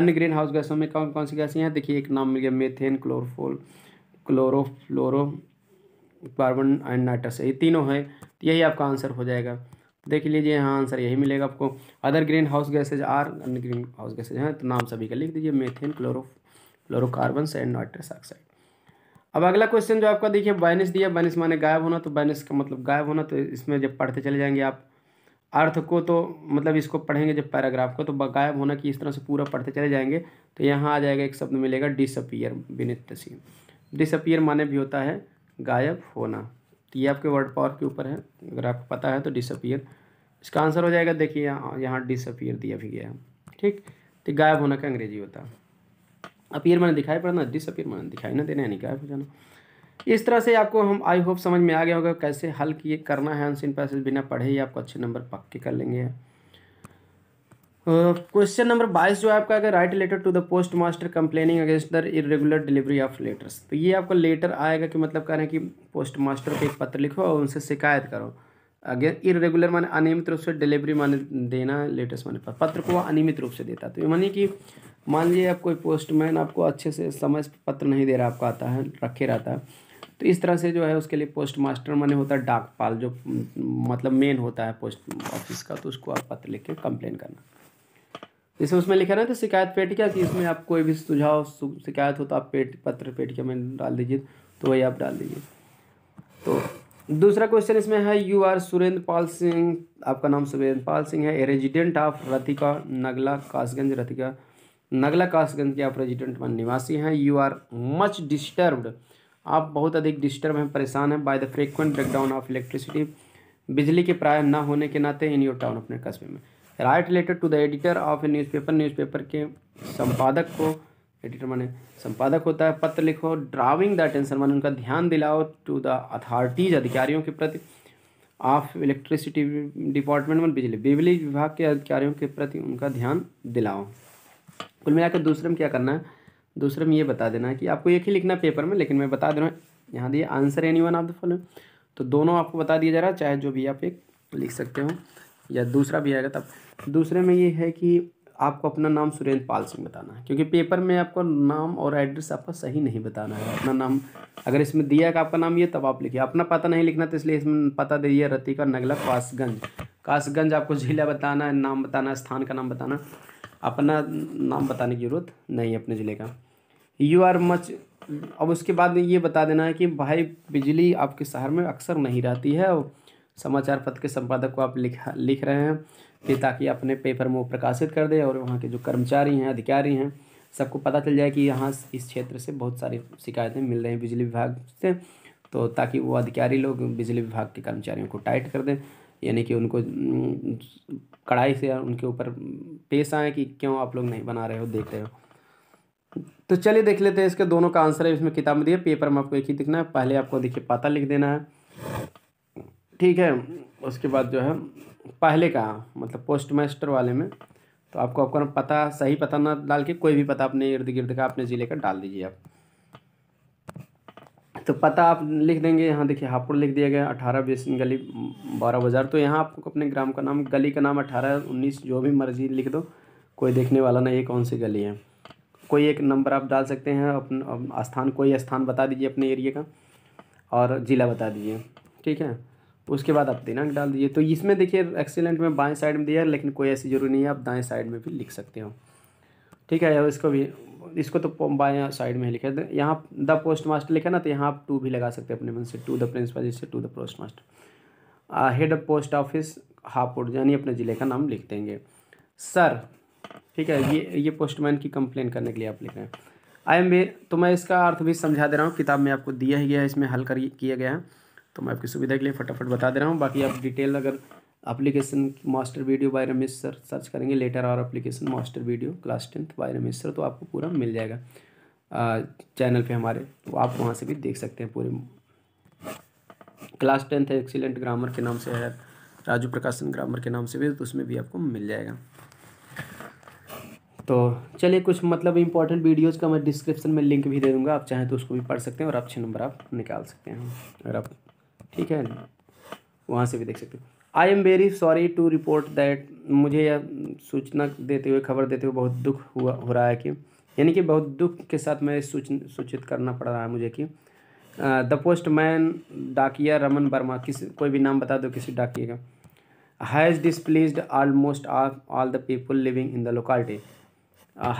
अन्य ग्रीन हाउस गैसों में कौन कौन सी गैसें हैं देखिए एक नाम मिल गया मेथेन क्लोरोफोल क्लोरोफ्लोरो कार्बन एंड नाइट्रस ये तीनों है तो यही आपका आंसर हो जाएगा देख लीजिए यहाँ आंसर यही मिलेगा आपको other greenhouse gases are अन्य ग्रीन हाउस गैसेज हैं तो नाम सभी का लिख दीजिए methane chlorofluorocarbon and nitrous oxide अब अगला क्वेश्चन जो आपका देखिए बैनिस दिया बैनिस माने गायब होना तो बैनिस का मतलब गायब होना तो इसमें जब पढ़ते चले जाएंगे आप अर्थ को तो मतलब इसको पढ़ेंगे जब पैराग्राफ को तो गायब होना कि इस तरह से पूरा पढ़ते चले जाएंगे तो यहाँ आ जाएगा एक शब्द मिलेगा डिसअपियर विनित सिंह डिसअपियर माने भी होता है गायब होना तो ये आपके वर्ड पावर के ऊपर है अगर आपको पता है तो डिसअपियर इसका आंसर हो जाएगा देखिए यहाँ यहाँ डिसअपियर दिया भी गया ठीक तो गायब होना का अंग्रेजी होता है अपीयर मैंने दिखाई पड़ना डिसअपियर मैंने दिखाई ना देना यानी गायब हो जाना इस तरह से आपको हम आई होप समझ में आ गया होगा कैसे हल किए करना है अनसिन पैसेज बिना पढ़े ही आपको अच्छे नंबर पक्के कर लेंगे क्वेश्चन नंबर बाईस जो है आपका अगर write letter to the postmaster complaining against the irregular delivery of letters तो ये आपको लेटर आएगा कि मतलब कह रहे हैं कि पोस्ट मास्टर को एक पत्र लिखो और उनसे शिकायत करो अगेन इरेगुलर माने अनियमित रूप से डिलीवरी माने देना लेटर्स माने पत्र को अनियमित रूप से देता तो ये मानिए कि मान लीजिए आप कोई पोस्टमैन आपको अच्छे से समय पत्र नहीं दे रहा आपको आता है रखे रहता है तो इस तरह से जो है उसके लिए पोस्ट मास्टर माने होता है डाकपाल जो मतलब मेन होता है पोस्ट ऑफिस का तो उसको आप पत्र लिख के कंप्लेन करना जैसे उसमें लिखा ना तो शिकायत पेट किया कि इसमें आप कोई भी सुझाव शिकायत हो तो आप पेट पत्र पेट में डाल दीजिए तो वही आप डाल दीजिए तो दूसरा क्वेश्चन इसमें है यू आर सुरेंद्र पाल सिंह आपका नाम सुरेंद्र पाल सिंह है रेजिडेंट ऑफ रथिका नगला कासगंज रथिका नगला कासगंज के आप रेजिडेंट वन निवासी हैं यू आर मच डिस्टर्ब्ड आप बहुत अधिक डिस्टर्ब हैं परेशान हैं by the frequent breakdown of electricity बिजली के प्राय ना होने के नाते इन योर टाउन अपने कस्बे में write related to the editor of a newspaper newspaper के संपादक को एडिटर माने संपादक होता है पत्र लिखो ड्राविंग द अटेंशन माने उनका ध्यान दिलाओ टू द अथॉरिटीज अधिकारियों के प्रति ऑफ इलेक्ट्रिसिटी डिपार्टमेंट में बिजली बिजली विभाग के अधिकारियों के प्रति उनका ध्यान दिलाओ कुल मिलाकर दूसरे में क्या करना है दूसरे में ये बता देना है कि आपको एक ही लिखना पेपर में लेकिन मैं बता दे रहा हूँ यहाँ दिए answer any one of the following तो दोनों आपको बता दिया जा रहा है चाहे जो भी आप एक लिख सकते हो या दूसरा भी आएगा तब दूसरे में ये है कि आपको अपना नाम सुरेंद्र पाल सिंह बताना है क्योंकि पेपर में आपका नाम और एड्रेस आपका सही नहीं बताना है अपना नाम अगर इसमें दिया है आपका नाम ये तब आप लिखिए अपना पता नहीं लिखना तो इसलिए इसमें पता दे दिया रतिका नगला कासगंज कासगंज आपको ज़िला बताना है नाम बताना है स्थान का नाम बताना अपना नाम बताने की ज़रूरत नहीं है अपने ज़िले का यू आर मच अब उसके बाद में ये बता देना है कि भाई बिजली आपके शहर में अक्सर नहीं रहती है और समाचार पत्र के संपादक को आप लिख लिख रहे हैं कि ताकि अपने पेपर में वो प्रकाशित कर दे और वहाँ के जो कर्मचारी हैं अधिकारी हैं सबको पता चल जाए कि यहाँ इस क्षेत्र से बहुत सारी शिकायतें मिल रही हैं बिजली विभाग से तो ताकि वो अधिकारी लोग बिजली विभाग के कर्मचारियों को टाइट कर दें यानी कि उनको कढ़ाई से उनके ऊपर पेश आए कि क्यों आप लोग नहीं बना रहे हो देख रहे हो तो चलिए देख लेते हैं इसके दोनों का आंसर है इसमें किताब में दिए पेपर में आपको एक ही दिखना है पहले आपको देखिए पाता लिख देना है ठीक है उसके बाद जो है पहले का मतलब पोस्ट मास्टर वाले में तो आपको आपका पता सही पता ना डाल के कोई भी पता अपने इर्द गिर्द का अपने ज़िले का डाल दीजिए आप तो पता आप लिख देंगे यहाँ देखिए हापुड़ लिख दिया गया अठारह बीस गली बारह बाज़ार तो यहाँ आपको अपने ग्राम का नाम गली का नाम अठारह उन्नीस जो भी मर्जी लिख दो कोई देखने वाला नहीं है कौन सी गली है कोई एक नंबर आप डाल सकते हैं अपना स्थान कोई स्थान बता दीजिए अपने एरिए का और ज़िला बता दीजिए ठीक है उसके बाद आप दिनांक डाल दीजिए तो इसमें देखिए एक्सीलेंट में बाएँ साइड में दिया है लेकिन कोई ऐसी ज़रूरी नहीं है आप दाएँ साइड में भी लिख सकते हो ठीक है इसको भी इसको तो बाएँ साइड में लिखा है यहाँ द पोस्ट मास्टर लिखा ना तो यहाँ आप टू भी लगा सकते हैं अपने मन से टू द प्रिंसिपल जिससे to the postmaster head of post office Hapur यानी अपने ज़िले का नाम लिख देंगे सर ठीक है ये ये पोस्टमैन की कंप्लेन करने के लिए आप लिख रहे हैं आई एम वे तो मैं इसका अर्थ भी समझा दे रहा हूँ किताब में आपको दिया ही गया है इसमें हल कर किया गया है तो मैं आपकी सुविधा के लिए फटाफट बता दे रहा हूँ बाकी आप डिटेल अगर application master video by Ramesh sir search करेंगे लेटर और application master video class tenth by Ramesh sir तो आपको पूरा मिल जाएगा चैनल पे हमारे तो आप वहाँ से भी देख सकते हैं पूरे क्लास टेंथ है एक्सीलेंट ग्रामर के नाम से है राजू प्रकाशन ग्रामर के नाम से भी तो उसमें भी आपको मिल जाएगा तो चलिए कुछ मतलब इंपॉर्टेंट वीडियोज़ का मैं डिस्क्रिप्शन में लिंक भी दे दूँगा आप चाहें तो उसको भी पढ़ सकते हैं और अच्छे नंबर आप निकाल सकते हैं अगर आप ठीक है वहाँ से भी देख सकते हैं I am very sorry to report that मुझे यह सूचना देते हुए खबर देते हुए बहुत दुख हुआ हो रहा है कि यानी कि बहुत दुख के साथ मैं सूच सूचित करना पड़ रहा है मुझे कि द पोस्ट मैन डाकिया रमन वर्मा किसी कोई भी नाम बता दो किसी डाकिया का has displeased almost all the people living in the locality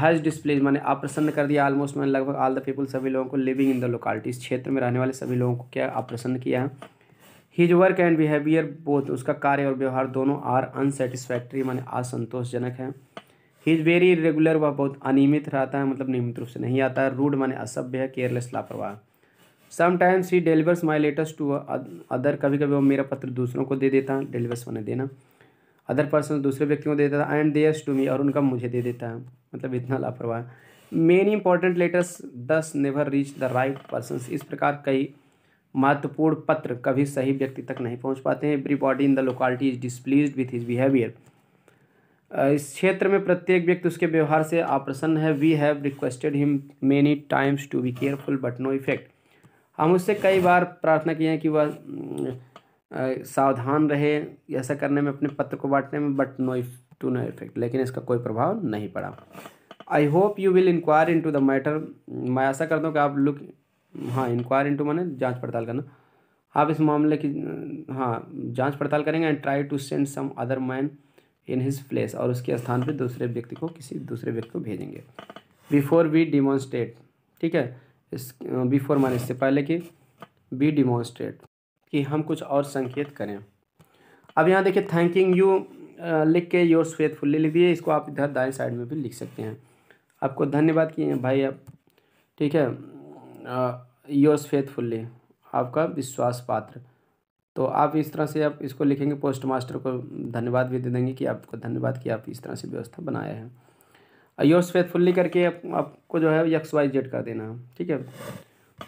has displeased मैंने आप प्रसन्न कर दिया आलमोस्ट मैंने लगभग ऑल द पीपल सभी लोगों को लिविंग इन द लोकालिटी इस क्षेत्र में रहने वाले सभी लोगों को क्या आप प्रसन्न किया है his work and behaviour both उसका कार्य और व्यवहार दोनों आर अनसेटिस्फैक्ट्री माने असंतोषजनक है हिज वेरी रेगुलर वह बहुत अनियमित रहता है मतलब नियमित रूप से नहीं आता है रूड माने असभ्य है केयरलेस लापरवाह sometimes he delivers my letters to other कभी कभी वो मेरा पत्र दूसरों को दे देता है डिलीवर्स मैंने देना अदर पर्सन दूसरे व्यक्तियों को देता था एंड देयर्स टू मी और उनका मुझे दे देता है मतलब इतना लापरवाह many important letters thus never reach the right person इस प्रकार कई महत्वपूर्ण पत्र कभी सही व्यक्ति तक नहीं पहुंच पाते हैं everybody in the locality is displeased with his behaviour इस क्षेत्र में प्रत्येक व्यक्ति उसके व्यवहार से आप्रसन्न है we have requested him many times to be careful but no effect हम उससे कई बार प्रार्थना किए हैं कि वह सावधान रहे ऐसा करने में अपने पत्र को बांटने में but no to no effect लेकिन इसका कोई प्रभाव नहीं पड़ा I hope you will enquire into the matter मैं ऐसा करता हूँ कि आप लुक हाँ इंक्वायर इंटू माने जांच पड़ताल करना आप इस मामले की हाँ जांच पड़ताल करेंगे and try to send some other man in his place और उसके स्थान पर दूसरे व्यक्ति को किसी दूसरे व्यक्ति को भेजेंगे बिफोर वी डिमॉन्स्ट्रेट ठीक है इस बिफोर माने इससे पहले कि बी डिमॉन्स्ट्रेट कि हम कुछ और संकेत करें अब यहाँ देखिए थैंकिंग यू लिख के योर फेथफुल्ली लिख दिए इसको आप इधर दाएं साइड में भी लिख सकते हैं आपको धन्यवाद किए भाई आप ठीक है योर्स फेथफुल्ली आपका विश्वास पात्र तो आप इस तरह से आप इसको लिखेंगे पोस्ट मास्टर को धन्यवाद भी दे देंगे कि आपको धन्यवाद कि आप इस तरह से व्यवस्था बनाए हैं योर्स फेथफुल्ली करके आप, आपको जो है यक्स वाई जेड कर देना ठीक है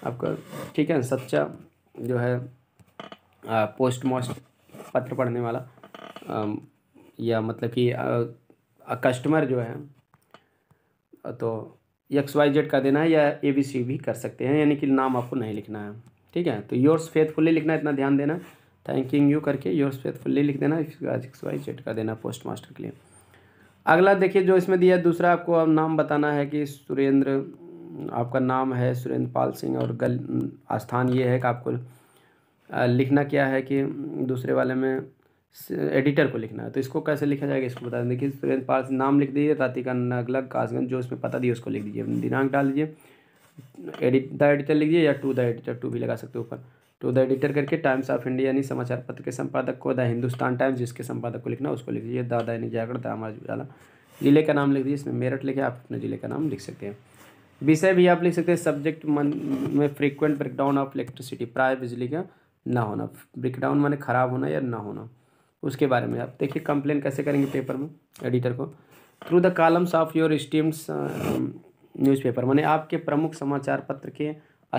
आपका ठीक है सच्चा जो है आ, पोस्ट मास्टर पत्र पढ़ने वाला आ, या मतलब कि कस्टमर जो है तो एक्स वाई जेड का देना है या ए बी सी भी कर सकते हैं यानी कि नाम आपको नहीं लिखना है ठीक है तो योर्स फेथफुल्ली लिखना इतना ध्यान देना थैंकिंग यू करके योर्स फेथफुल्ली लिख देना एक्स वाई जेड का देना पोस्ट मास्टर के लिए अगला देखिए जो इसमें दिया दूसरा आपको अब नाम बताना है कि सुरेंद्र आपका नाम है सुरेंद्र पाल सिंह और गल स्थान ये है कि आपको लिखना क्या है कि दूसरे वाले में एडिटर को लिखना है तो इसको कैसे लिखा जाएगा इसको बता दें देखिए फ्रेंड पास नाम लिख दीजिए रातिका नगलग कासगंज जो इसमें पता दिए उसको लिख दीजिए दिनांक डाल दीजिए एडिट द एडिटर लिख दीजिए या टू द एडिटर टू भी लगा सकते हो ऊपर टू द एडिटर करके टाइम्स ऑफ इंडिया यानी समाचार पत्र के संपादक को द हिंदुस्तान टाइम्स जिसके संपादक को लिखना उसको लिख दीजिए दा दैनिक जागरण द अमर उजाला जिले का नाम लिख दीजिए इसमें मेरठ लिखे आप अपने जिले का नाम लिख सकते हैं विषय भी आप लिख सकते हैं सब्जेक्ट मन में फ्रीक्वेंट ब्रेकडाउन ऑफ इलेक्ट्रिसिटी प्राय बिजली का ना होना ब्रेकडाउन माने खराब होना या ना होना उसके बारे में आप देखिए कंप्लेन कैसे करेंगे पेपर में एडिटर को through the columns of your esteemed newspaper माने आपके प्रमुख समाचार पत्र के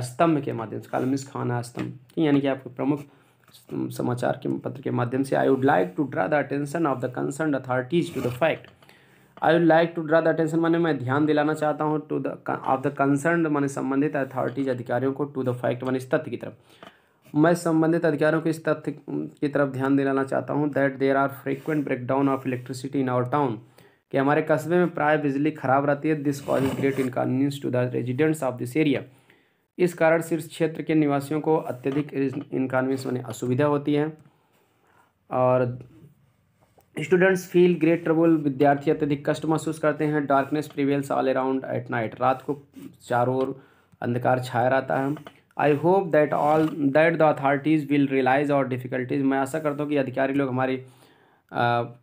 स्तंभ के माध्यम से कॉलम्स खाना स्तंभ यानी कि आपके प्रमुख um, समाचार के पत्र के माध्यम से I would like to draw the attention of the concerned authorities to the fact I would like to draw the attention मैंने मैं ध्यान दिलाना चाहता हूँ to the of the concerned मैंने संबंधित अथॉरिटीज अधिकारियों को टू द फैक्ट मैंने इस तथ्य की तरफ मैं संबंधित अधिकारियों को इस तथ्य की तरफ ध्यान दिलाना चाहता हूँ that there are frequent breakdown of electricity in our town कि हमारे कस्बे में प्राय बिजली खराब रहती है this cause great inconvenience to the residents of this area इस कारण सिर्फ क्षेत्र के निवासियों को अत्यधिक इनकन्वीनियंस होने असुविधा होती है और स्टूडेंट्स फील ग्रेट ट्रबल विद्यार्थी अत्यधिक कष्ट महसूस करते हैं darkness prevails all around at night रात को चारों ओर अंधकार छाया रहता है I hope that all that the authorities will realise our difficulties मैं आशा करता हूँ कि अधिकारी लोग हमारी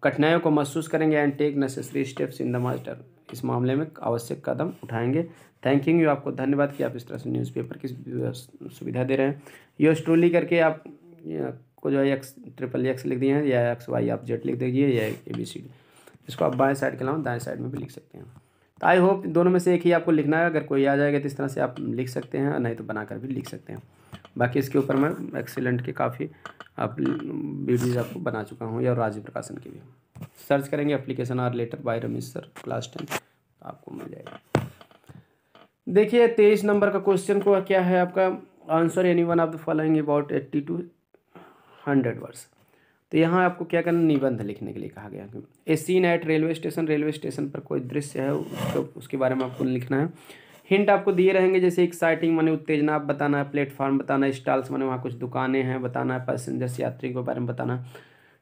कठिनाइयों को महसूस करेंगे and take necessary steps in the master इस मामले में आवश्यक कदम उठाएंगे थैंकिंग यू आपको धन्यवाद कि आप इस तरह से न्यूज़पेपर की सुविधा दे रहे हैं यो स्ट्रोली करके आप को जो है एक्स ट्रिपल एक्स लिख दिए हैं या एक्स वाई आप जेड लिख दीजिए या ए बी सी डी इसको आप बाएँ साइड के अलावा दाएँ साइड में भी लिख सकते हैं तो आई होप दोनों में से एक ही आपको लिखना है अगर कोई आ जाएगा तो इस तरह से आप लिख सकते हैं नहीं तो बनाकर भी लिख सकते हैं बाकी इसके ऊपर मैं एक्सीलेंट के काफ़ी आप वीडियोज आपको बना चुका हूँ या राजीव प्रकाशन के भी सर्च करेंगे application or letter by Ramesh sir class ten आपको मिल जाएगा देखिए तेईस नंबर का क्वेश्चन को क्या है आपका answer any one of the following about eighty to hundred words तो यहाँ आपको क्या करना निबंध लिखने के लिए कहा गया है a scene at railway station railway station पर कोई दृश्य है उसको तो उसके बारे में आपको लिखना है हिंट आपको दिए रहेंगे जैसे एक्साइटिंग माने उत्तेजना आप बताना है प्लेटफार्म बताना है स्टॉल्स माने वहाँ कुछ दुकानें हैं बताना है पैसेंजर्स यात्री के बारे में बताना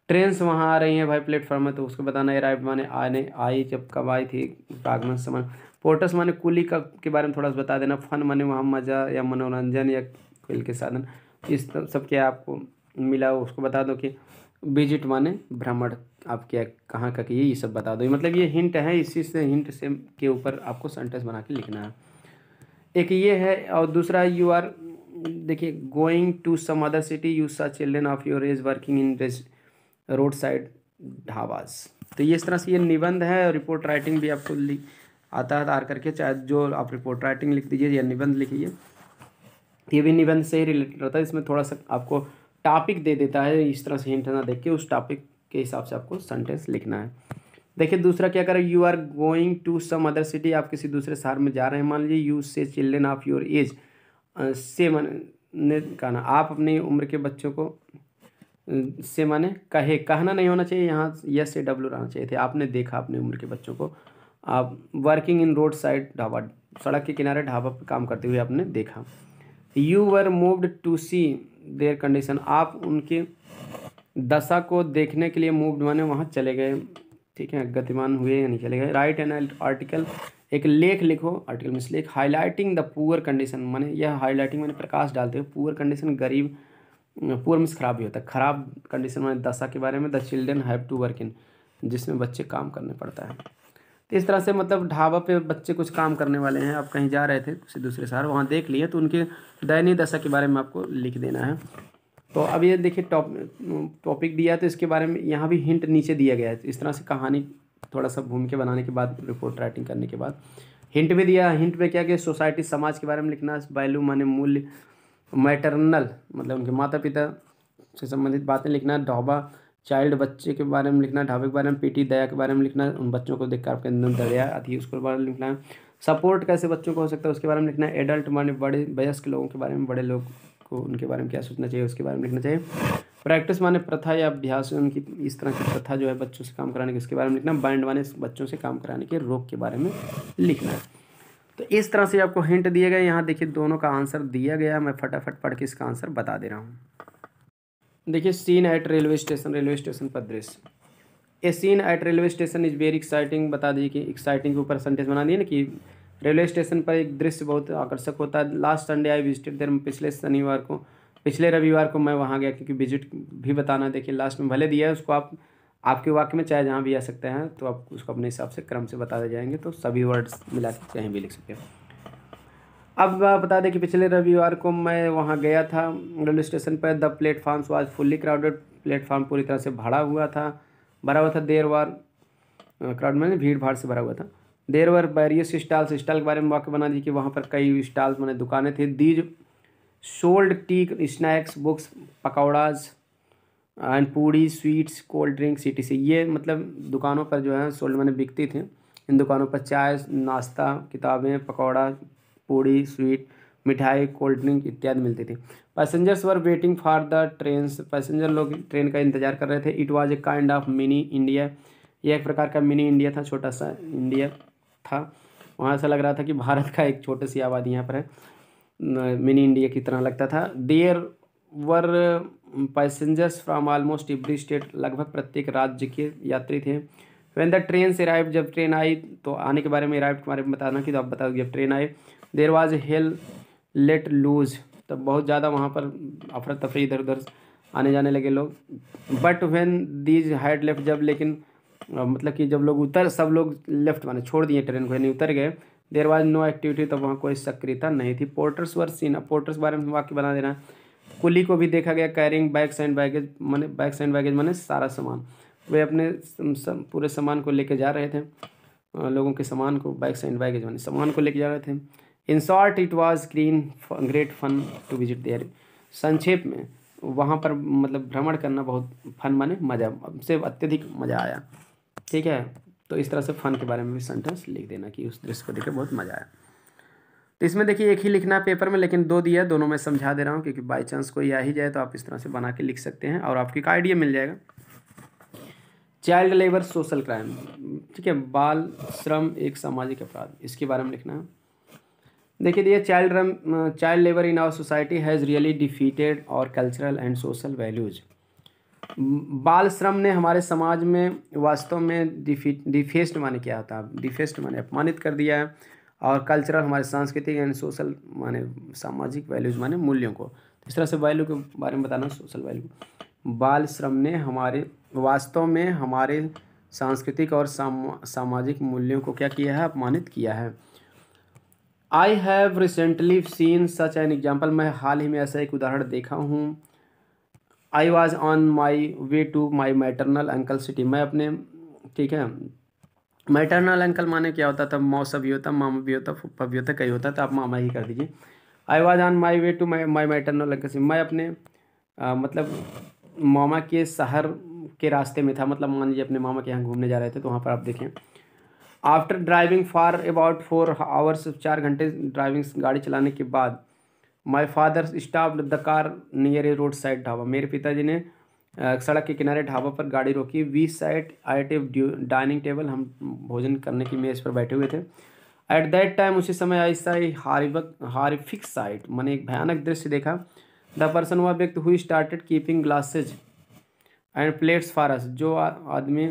ट्रेन्स वहाँ आ रही हैं भाई प्लेटफार्म में तो उसको बताना है राइट माने आने आई जब कब आई थी प्रागमन समान पोर्टस माने कुली का के बारे में थोड़ा सा बता देना फन माने वहाँ मज़ा या मनोरंजन या खेल के साधन इस सब क्या आपको मिला उसको बता दो कि विजिट माने भ्रमण आप क्या कहाँ का किए ये सब बता दो मतलब ये हिंट है इसी से हिंट से के ऊपर आपको सेंटेंस बना के लिखना है एक ये है और दूसरा यू आर देखिए going to some other city you saw children of your age working in road side dhabas तो ये इस तरह से ये निबंध है और रिपोर्ट राइटिंग भी आपको आता है आर करके चाहे जो आप रिपोर्ट राइटिंग लिख दीजिए या निबंध लिखिए ये भी निबंध से ही रिलेटेड होता है इसमें थोड़ा सा आपको टॉपिक दे देता है इस तरह से हिंट ना देख के उस टॉपिक के हिसाब से आपको सेंटेंस लिखना है देखिए दूसरा क्या करें you are going to some other city आप किसी दूसरे शहर में जा रहे हैं मान लीजिए यू से चिल्ड्रेन ऑफ योर एज से मैंने कहना आप अपनी उम्र के बच्चों को से माने कहे कहना नहीं होना चाहिए यहाँ यस से डब्ल्यू रहना चाहिए थे आपने देखा अपने उम्र के बच्चों को आप working in road side dhaba सड़क के किनारे ढाबा पर काम करते हुए आपने देखा you were moved to see their condition आप उनकी दशा को देखने के लिए मूव्ड माने वहाँ चले गए ठीक है गतिमान हुए या नहीं चले गए राइट एन आर्टिकल एक लेख लिखो आर्टिकल मिस लेख हाईलाइटिंग द पुअर कंडीशन माने यह हाईलाइटिंग मैंने प्रकाश डालते हुए पुअर कंडीशन गरीब पुअर मिस खराब भी होता है खराब कंडीशन माने दशा के बारे में the children have to work in जिसमें बच्चे काम करने पड़ता है तो इस तरह से मतलब ढाबा पे बच्चे कुछ काम करने वाले हैं आप कहीं जा रहे थे किसी दूसरे शहर वहाँ देख लिए तो उनके दयनीय दशा के बारे में आपको लिख देना है तो अब ये देखिए टॉप टॉपिक दिया तो इसके बारे में यहाँ भी हिंट नीचे दिया गया है तो इस तरह से कहानी थोड़ा सा घूम के बनाने के बाद रिपोर्ट राइटिंग करने के बाद हिंट भी दिया हिंट में क्या कि सोसाइटी समाज के बारे में लिखना वैल्यू माने मूल्य मैटरनल मतलब उनके माता पिता से संबंधित बातें लिखना ढाबा चाइल्ड बच्चे के बारे में लिखना ढाबे के बारे में पीटी दया के बारे में लिखना उन बच्चों को देखकर आपके अंदर दया आती है उसके बारे में लिखना सपोर्ट कैसे बच्चों को हो सकता है उसके बारे में लिखना है एडल्ट माने बड़े वयस्क लोगों के बारे में बड़े लोग को उनके बारे में क्या सोचना चाहिए उसके बारे में लिखना चाहिए प्रैक्टिस माने प्रथा या अभ्यास उनकी इस तरह की प्रथा जो है बच्चों से काम कराने की उसके बारे में लिखना बाइंड माने बच्चों से काम कराने के रोग के बारे में लिखना है तो इस तरह से आपको हिंट दिए गए यहाँ देखिए दोनों का आंसर दिया गया मैं फटाफट पढ़ के इसका आंसर बता दे रहा हूँ देखिए scene at railway station railway station पर दृश्य a scene at railway station is very exciting बता दीजिए कि एक्साइटिंग के ऊपर सेंटेंस बना दिए ना कि रेलवे स्टेशन पर एक दृश्य बहुत आकर्षक होता है last Sunday I visited there पिछले शनिवार को पिछले रविवार को मैं वहाँ गया क्योंकि विजिट भी बताना देखिए लास्ट में भले दिया है उसको आप आपके वाक्य में चाहे जहाँ भी आ सकते हैं तो आप उसको अपने हिसाब से क्रम से बताते जाएंगे तो सभी वर्ड्स मिला के कहीं भी लिख सकते हैं अब बता दें कि पिछले रविवार को मैं वहाँ गया था रेलवे स्टेशन पर द प्लेटफार्म आज फुल्ली क्राउडेड प्लेटफार्म पूरी तरह से भरा हुआ था भरा हुआ था वार क्राउड मैंने भीड़ भाड़ से भरा हुआ था देर वार बैरियस स्टॉल्स स्टॉल के बारे में वाक्य बना दी कि वहाँ पर कई स्टॉल्स मैंने दुकानें थी these sold tea snacks books pakoras and puri sweets cold drinks सी टी सी ये मतलब दुकानों पर जो है सोल्ड मैंने बिकती थी इन दुकानों पर चाय नाश्ता किताबें पकौड़ा पूड़ी स्वीट मिठाई कोल्ड ड्रिंक इत्यादि मिलती थी passengers were waiting for the train passenger लोग ट्रेन का इंतजार कर रहे थे it was a kind of mini India यह एक प्रकार का मिनी इंडिया था छोटा सा इंडिया था वहाँ से लग रहा था कि भारत का एक छोटी सी आबादी यहाँ पर है मिनी इंडिया की तरह लगता था there were passengers from almost every state लगभग प्रत्येक राज्य के यात्री थे वेन द ट्रेन से अराइव जब ट्रेन आई तो आने के बारे में अराइव के बारे में बताना कि तो आप बताओ जब ट्रेन आए there was hell let loose तब बहुत ज़्यादा वहाँ पर अफरा तफरी इधर उधर आने जाने लगे लोग but when these height left जब लेकिन मतलब कि जब लोग उतर सब लोग लेफ्ट माने छोड़ दिए ट्रेन को यानी उतर गए देर वाज नो एक्टिविटी तब वहाँ कोई सक्रियता नहीं थी पोर्टर्स वर सीन अब पोर्टर्स बारे में वाक्य बना देना कुली को भी देखा गया कैरिंग बैग्स एंड बैगेज मैंने बैग्स एंड बैगेज मैंने सारा सामान वे अपने सम, पूरे सामान को लेके जा रहे थे लोगों के सामान को बैग्स एंड बैगेज माने सामान को लेके जा रहे थे in short it was green great fun to visit there संक्षेप में वहाँ पर मतलब भ्रमण करना बहुत फन माने मज़ा से अत्यधिक मज़ा आया ठीक है तो इस तरह से फन के बारे में भी सेंटेंस लिख देना कि उस दृश्य को देखकर बहुत मज़ा आया तो इसमें देखिए एक ही लिखना है पेपर में लेकिन दो दिया दोनों में समझा दे रहा हूँ क्योंकि बाई चांस कोई आ ही जाए तो आप इस तरह से बना के लिख सकते हैं और आपको एक आइडिया मिल जाएगा चाइल्ड लेबर सोशल क्राइम ठीक है बाल श्रम एक सामाजिक अपराध इसके बारे में लिखना है देखिए दिए चाइल्ड रम child labour in our society has really defeated our cultural and social values बाल श्रम ने हमारे समाज में वास्तव में डिफी डिफेस्ट माने क्या होता है डिफेस्ट माने अपमानित कर दिया है और कल्चरल हमारे सांस्कृतिक एंड सोशल माने सामाजिक वैल्यूज माने मूल्यों को इस तरह से वैल्यू के बारे में बताना सोशल वैल्यू बाल श्रम ने हमारे वास्तव में हमारे सांस्कृतिक और साम, सामाजिक मूल्यों को क्या किया है अपमानित किया है I have recently seen such an example मैं हाल ही में ऐसा एक उदाहरण देखा हूँ I was on my way to my maternal uncle city मैं अपने ठीक है मैटरनल अंकल माने क्या होता था मौसा भी होता मामा भी होता फूफा भी होता कहीं होता तो आप मामा ही कर दीजिए I was on my way to my my maternal uncle city मैं अपने आ, मतलब मामा के शहर के रास्ते में था मतलब मान लीजिए अपने मामा के यहाँ घूमने जा रहे थे तो वहाँ पर आप देखें after driving for about four hours चार घंटे ड्राइविंग गाड़ी चलाने के बाद my father stopped the car near a road side dhaba मेरे पिताजी ने सड़क के किनारे ढाबा पर गाड़ी रोकी we sat at a dining table हम भोजन करने की मेज़ पर बैठे हुए थे एट दैट टाइम उसी समय ऐसा ही हारिबक हारिफिक साइट मैंने एक भयानक दृश्य देखा द पर्सन वह व्यक्ति who started keeping glasses and plates for us जो आदमी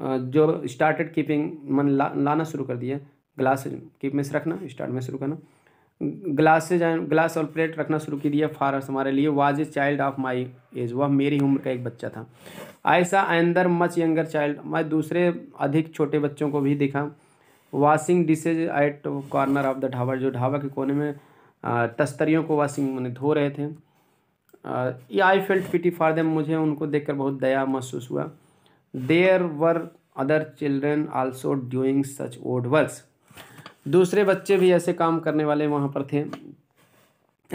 जो स्टार्टेड कीपिंग मन ला, लाना शुरू कर दिया ग्लास कीप में से रखना स्टार्ट में शुरू करना ग्लासेज ग्लास और प्लेट रखना शुरू की दिया फारस हमारे लिए was a child of my age वह मेरी उम्र का एक बच्चा था ऐसा अंदर मच यंगर चाइल्ड मैं दूसरे अधिक छोटे बच्चों को भी देखा washing dishes at corner of the dhaba जो ढाबा के कोने में तस्तरियों को वॉशिंग मैंने धो रहे थे I felt pity for them मुझे उनको देखकर बहुत दया महसूस हुआ there were other children also doing such odd works दूसरे बच्चे भी ऐसे काम करने वाले वहाँ पर थे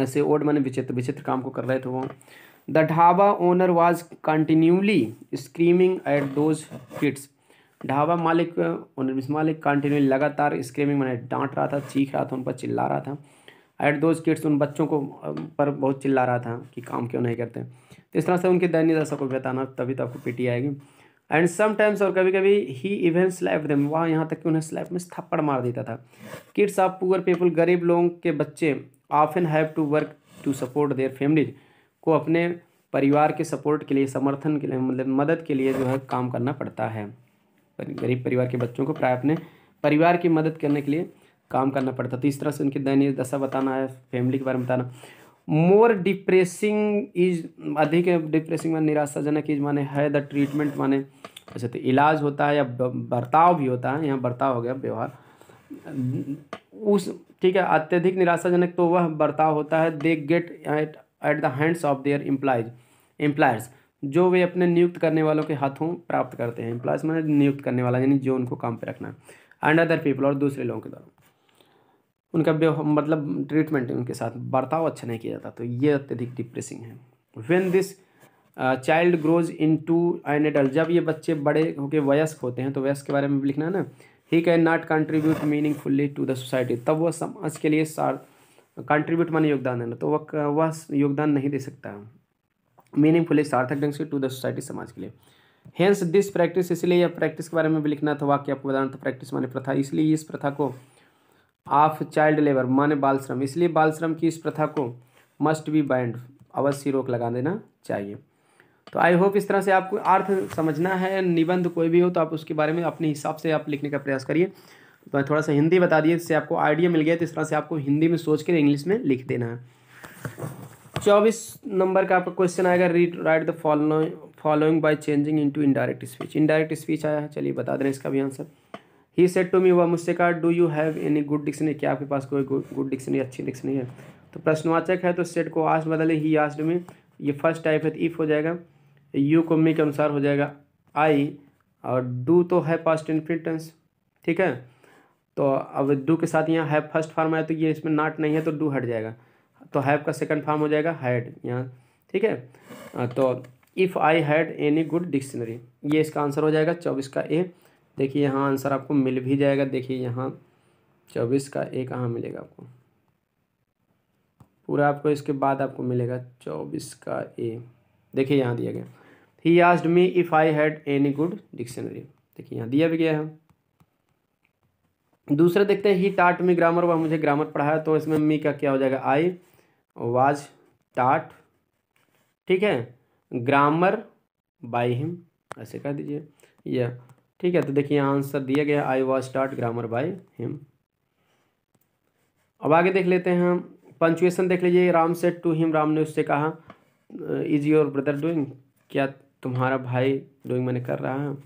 ऐसे ओड मैंने विचित्र विचित्र काम को कर रहे थे वो the dhaba owner was continuously screaming at those kids dhaba मालिक ओनर मालिक कंटिन्यूली लगातार स्क्रीमिंग मैंने डांट रहा था चीख रहा था उन पर चिल्ला रहा था एट दोज किड्स उन बच्चों को पर बहुत चिल्ला रहा था कि काम क्यों नहीं करते तो इस तरह से उनकी दैनिक दशा को बताना तभी तो आपको पीटी आएगी एंड समटाइम्स और कभी कभी ही इवन स्लैप देम वहाँ यहाँ तक कि उन्हें स्लैप में थप्पड़ मार देता था किड्स ऑफ पुअर पीपल गरीब लोगों के बच्चे often have to work to support their families को अपने परिवार के सपोर्ट के लिए समर्थन के लिए मतलब मदद के लिए जो है काम करना पड़ता है गरीब परिवार के बच्चों को प्राय अपने परिवार की मदद करने के लिए काम करना पड़ता तो इस तरह से उनकी दैनीय दशा बताना है फैमिली के बारे में बताना मोर डिप्रेसिंग इज अधिक डिप्रेसिंग माने निराशाजनक इज माने है द ट्रीटमेंट माने अच्छा तो इलाज होता है या बर्ताव भी होता है यहाँ बर्ताव हो गया व्यवहार उस ठीक है अत्यधिक निराशाजनक तो वह बर्ताव होता है they get at at the hands of their employees employers जो वे अपने नियुक्त करने वालों के हाथों प्राप्त करते हैं एम्प्लायज मैंने नियुक्त करने वाला यानी जो उनको काम पर रखना है एंड अदर पीपल और दूसरे लोगों के द्वारा उनका मतलब ट्रीटमेंट उनके साथ बर्ताव अच्छा नहीं किया जाता तो ये अत्यधिक डिप्रेसिंग है when this child grows into an adult जब ये बच्चे बड़े होकर वयस्क होते हैं तो वयस्क के बारे में लिखना है ना he can not contribute meaningfully to the society तब वह समाज के लिए सार कंट्रीब्यूट माने योगदान देना तो वह वह योगदान नहीं दे सकता मीनिंगफुली सार्थक ढंग से टू द सोसाइटी समाज के लिए हेंस दिस प्रैक्टिस इसलिए यह प्रैक्टिस के बारे में भी लिखना था वाक्य आपको बताना था प्रैक्टिस माने प्रथा इसलिए इस प्रथा को ऑफ चाइल्ड लेबर माने बाल श्रम इसलिए बाल श्रम की इस प्रथा को मस्ट बी बैंड अवश्य रोक लगा देना चाहिए तो आई होप इस तरह से आपको अर्थ समझना है निबंध कोई भी हो तो आप उसके बारे में अपने हिसाब से आप लिखने का प्रयास करिए तो थोड़ा सा हिंदी बता दिए जिससे आपको आइडिया मिल गया तो इस तरह से आपको हिंदी में सोच कर इंग्लिश में लिख देना है चौबीस नंबर का आपका क्वेश्चन आएगा read write the following following by changing into indirect speech indirect speech आया है चलिए बता दें इसका भी आंसर ही सेट टू मी वह मुझसे कहा do you have any good dictionary क्या आपके पास कोई गुड डिक्शनरी अच्छी डिक्शनरी है तो प्रश्नवाचक है तो सेट को आस्ट बदले ही आस्ट में ये फर्स्ट टाइप है तो इफ़ हो जाएगा यू को मी के अनुसार हो जाएगा आई और डू तो है पास्ट इन्फिनिट ठीक है तो अब डू के साथ यहाँ हैव फर्स्ट फार्म है तो ये इसमें नाट नहीं है तो डू हट जाएगा तो हैव का सेकंड फार्म हो जाएगा हैड यहाँ ठीक है तो if I had any good dictionary ये इसका आंसर हो जाएगा चौबीस का ए देखिए यहाँ आंसर आपको मिल भी जाएगा देखिए यहाँ चौबीस का ए कहाँ मिलेगा आपको पूरा आपको इसके बाद आपको मिलेगा चौबीस का ए देखिए यहाँ दिया गया he asked me if I had any good dictionary देखिए यहाँ दिया भी गया है दूसरा देखते हैं ही टाट मी ग्रामर वह मुझे ग्रामर पढ़ाया तो इसमें मी का क्या हो जाएगा आई वाज टाट ठीक है ग्रामर बाई हिम ऐसे कह दीजिए या ठीक है तो देखिए आंसर दिया गया I was start grammar by him अब आगे देख लेते हैं हम पंचुएसन देख लीजिए राम से टू हिम राम ने उससे कहा इज योर ब्रदर डूइंग क्या तुम्हारा भाई डूइंग मैंने कर रहा है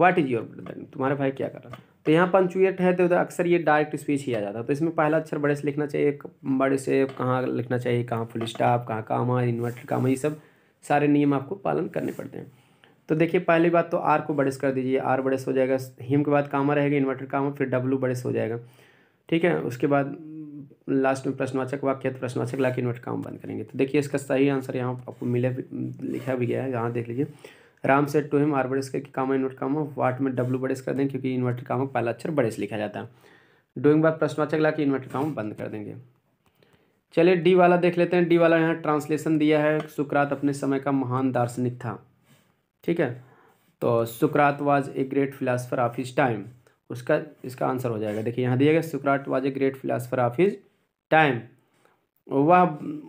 वाट इज योर ब्रदर तुम्हारा भाई क्या कर रहा है तो यहाँ पंचुएट है तो अक्सर ये डायरेक्ट स्पीच ही आ जाता है तो इसमें पहला अक्षर बड़े से लिखना चाहिए बड़े से कहाँ लिखना चाहिए कहाँ फुल स्टाफ कहाँ कामा इन्वर्टर कामा ये सब सारे नियम आपको पालन करने पड़ते हैं तो देखिए पहली बात तो आर को बड़ेस कर दीजिए आर बड़ेस हो जाएगा हिम के बाद कामा रहेगा इन्वर्टर कामा फिर डब्लू बड़ेस हो जाएगा ठीक है उसके बाद लास्ट में प्रश्नवाचक वाक्य तो प्रश्नवाचक ला के काम बंद करेंगे तो देखिए इसका सही आंसर यहाँ आपको मिले लिखा भी गया है यहाँ देख लीजिए Ram said to him or बड़ेस करके कामा इन्वर्ट कामा वाट में डब्लू बड़ेस कर दें क्योंकि इन्वर्टर कामा पहला अक्षर बड़ेस लिखा जाता है डूइंग बाद प्रश्नवाचक ला के इन्वर्टर काम बंद कर देंगे चलिए डी वाला देख लेते हैं डी वाला यहाँ ट्रांसलेशन दिया है सुकरात अपने समय का महान दार्शनिक था ठीक है तो सुकरात was a great philosopher of his time उसका इसका आंसर हो जाएगा देखिए यहाँ दिया गया सुकरात was a great philosopher of his time वह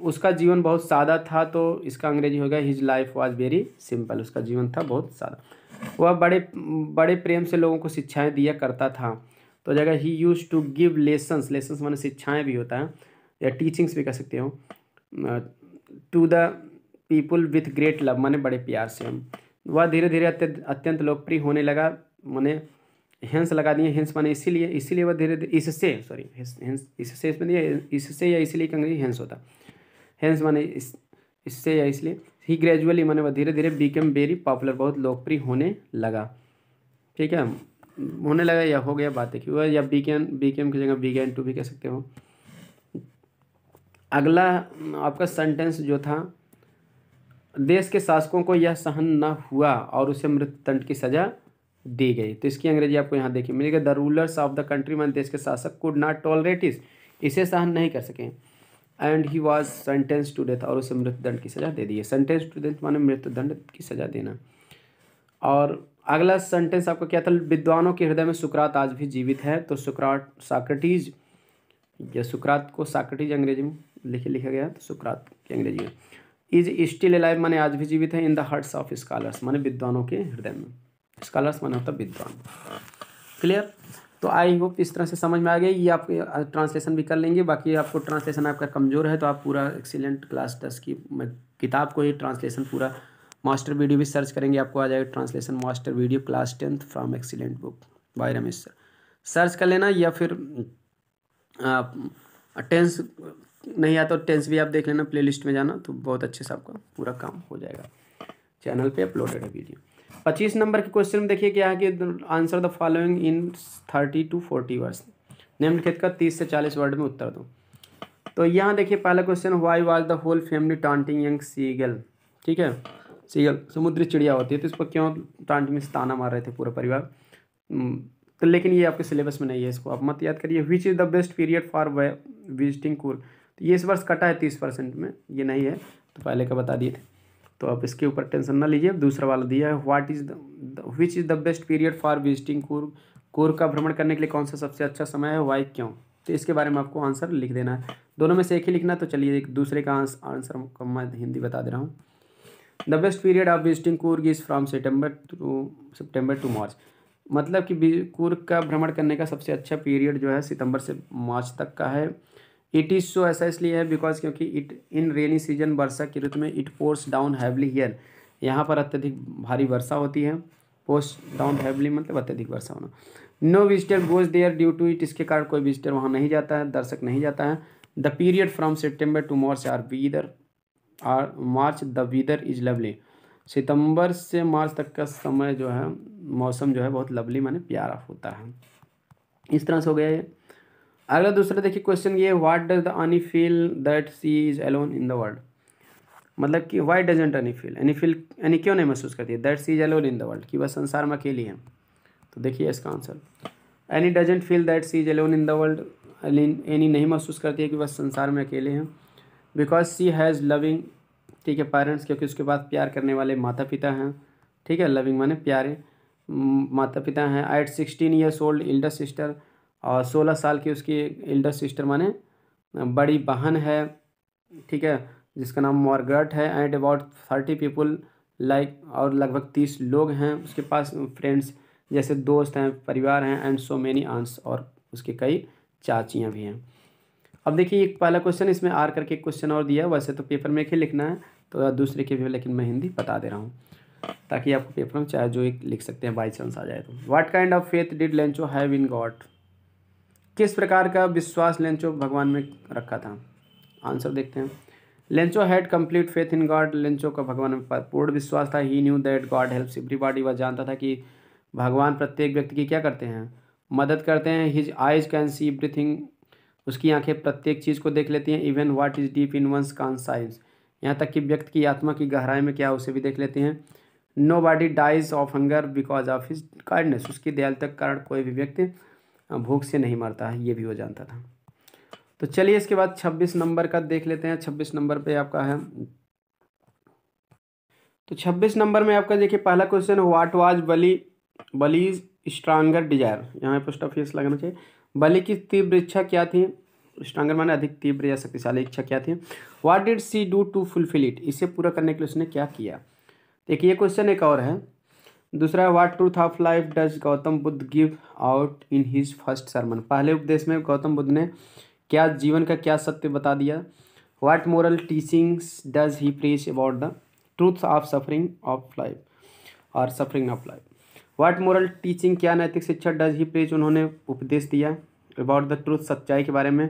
उसका जीवन बहुत सादा था तो इसका अंग्रेजी हो गया his life was very simple उसका जीवन था बहुत सादा वह बड़े बड़े प्रेम से लोगों को शिक्षाएं दिया करता था तो जगह ही used to give lessons lessons मैंने शिक्षाएं भी होता है या टीचिंग्स भी कह सकते हो to the people with great love माने बड़े प्यार से हम वह धीरे धीरे अत्यंत अत्यंत लोकप्रिय होने लगा मैंने हेंस लगा दिए हेंस माने इसीलिए इसीलिए वह धीरे धीरे इससे सॉरी इससे इसमें इससे या इसीलिए का अंग्रेजी हेंस होता हेंस मैंने इस इससे या इसलिए ही ग्रेजुअली मैंने वह धीरे धीरे बीकेम वेरी पॉपुलर बहुत लोकप्रिय होने लगा ठीक है होने लगा या हो गया बात कि वह या बीकेम बीकेम की जगह बीगैन टू भी कह सकते हो अगला आपका सेंटेंस जो था देश के शासकों को यह सहन न हुआ और उसे मृत्युदंड की सज़ा दी गई तो इसकी अंग्रेजी आपको यहाँ देखिए मिलेगा the rulers of the country मैन देश के शासक कुड नॉट टॉलरेट इस इसे सहन नहीं कर सके and he was sentence to death और उसे मृत्युदंड की सज़ा दे दी है सेंटेंस टू डेथ माने मृत्युदंड की सज़ा देना और अगला सेंटेंस आपको क्या था विद्वानों के हृदय में सुकरात आज भी जीवित है तो सुकरात साक्रटीज या सुकरात को साक्रटीज अंग्रेजी में लिखे लिखा गया तो सुकरात की अंग्रेजी में इज स्टिल अलाइव माने आज भी जीवित है in the hearts of scholars माने विद्वानों के हृदय में स्कॉलर्स माने होता विद्वान क्लियर तो आई होप इस तरह से समझ में आ गई ये आप ट्रांसलेशन भी कर लेंगे बाकी आपको ट्रांसलेशन आपका कमज़ोर है तो आप पूरा एक्सीलेंट क्लास दस की किताब को ही ट्रांसलेशन पूरा मास्टर वीडियो भी सर्च करेंगे आपको आ जाएगा translation master video class tenth from excellent book by Ramesh sir search कर लेना या फिर टेंस नहीं आता तो टेंस भी आप देख लेना प्ले में जाना तो बहुत अच्छे से आपका पूरा काम हो जाएगा चैनल पर अपलोडेड है वीडियो पच्चीस नंबर के क्वेश्चन में देखिए क्या है कि answer the following in thirty to forty words निम्नलिखित का तीस से चालीस वर्ड में उत्तर दो तो यहाँ देखिए पहला question why was the whole family taunting young seagull ठीक है सीगल समुद्री चिड़िया होती है तो इस पर क्यों टांट में से ताना मार रहे थे पूरा परिवार hmm, तो लेकिन ये आपके सिलेबस में नहीं है इसको आप मत याद करिए which is the best period for visiting Coorg तो ये इस वर्ष कटा है तीस परसेंट में ये नहीं है तो पहले का बता दिए थे तो आप इसके ऊपर टेंशन ना लीजिए दूसरा वाला दिया है what is which is the best period for visiting Coorg Coorg का भ्रमण करने के लिए कौन सा सबसे अच्छा समय है वाई क्यों तो इसके बारे में आपको आंसर लिख देना है दोनों में से एक ही लिखना तो चलिए एक दूसरे का आंसर मैं हिंदी बता दे रहा हूँ the best period of visiting Coorg is from September to September to March मतलब कि कूर्ग का भ्रमण करने का सबसे अच्छा पीरियड जो है सितंबर से मार्च तक का है इट इज़ सो ऐसा इसलिए है बिकॉज क्योंकि इट इन रेनी सीजन वर्षा की ऋतु में it pours down heavily here यहाँ पर अत्यधिक भारी वर्षा होती है पोस्ट डाउन हैवली मतलब अत्यधिक वर्षा होना no visitor goes there due to it इसके कारण कोई विजिटर वहाँ नहीं जाता है दर्शक नहीं जाता है the period from September to March are weather are March the weather is lovely सितंबर से मार्च तक का समय जो है मौसम जो है बहुत लवली माने प्यारा होता है इस तरह से हो गया ये अगला दूसरा देखिए क्वेश्चन ये what does the Annie feel that she is alone in the world मतलब कि why doesn't Annie feel Annie feel यानी क्यों नहीं महसूस करती है that she is alone in the world कि वह संसार में अकेली है तो देखिए इसका answer Annie doesn't feel that she is alone in the world Annie नहीं महसूस करती है कि वह संसार में अकेले हैं बिकॉज सी हैज़ लविंग ठीक है पेरेंट्स क्योंकि उसके बाद प्यार करने वाले माता पिता हैं ठीक है लविंग माने प्यारे माता पिता हैं at sixteen years old elder sister और सोलह साल की उसकी एल्डर सिस्टर माने बड़ी बहन है ठीक है जिसका नाम मॉर्गर्ट है and about thirty people like और लगभग तीस लोग हैं उसके पास फ्रेंड्स जैसे दोस्त हैं परिवार हैं एंड सो मेनी आंस और उसके कई चाचियाँ भी हैं अब देखिए एक पहला क्वेश्चन इसमें आर करके क्वेश्चन और दिया वैसे तो पेपर में एक ही लिखना है तो दूसरे के भी लेकिन मैं हिंदी बता दे रहा हूँ ताकि आपको पेपर में चाहे जो एक लिख सकते हैं बाई चांस आ जाए तो what kind of faith did Lencho have in God किस प्रकार का विश्वास लेंचो भगवान में रखा था आंसर देखते हैं Lencho had complete faith in God Lencho का भगवान में पूर्ण विश्वास था he knew that God helps everybody वह जानता था कि भगवान प्रत्येक व्यक्ति की क्या करते हैं मदद करते हैं his eyes can see everything उसकी आंखें प्रत्येक चीज़ को देख लेती हैं even what is deep in one's conscience यहाँ तक कि व्यक्ति की आत्मा की गहराई में क्या उसे भी देख लेते हैं nobody dies of hunger because of his kindness उसकी दयाल तक कारण कोई भी व्यक्ति भूख से नहीं मरता है ये भी वो जानता था तो चलिए इसके बाद छब्बीस नंबर का देख लेते हैं छब्बीस नंबर पे आपका है तो छब्बीस नंबर में आपका देखिए पहला question what was Valli Valli stronger desire यहाँ पोस्ट ऑफिस लगाना चाहिए बली की तीव्र इच्छा क्या थी स्ट्रांगर माने अधिक तीव्र या शक्तिशाली इच्छा क्या थी what did she do to fulfil it इसे पूरा करने के लिए उसने क्या किया देखिए ये क्वेश्चन एक और है दूसरा है what truth of life does Gautam Buddha give out in his first sermon पहले उपदेश में गौतम बुद्ध ने क्या जीवन का क्या सत्य बता दिया what moral teachings does he preach about the truth of suffering of life और suffering of life what moral teaching क्या नैतिक शिक्षा डज ही प्रीच उन्होंने उपदेश दिया अबाउट द ट्रूथ सच्चाई के बारे में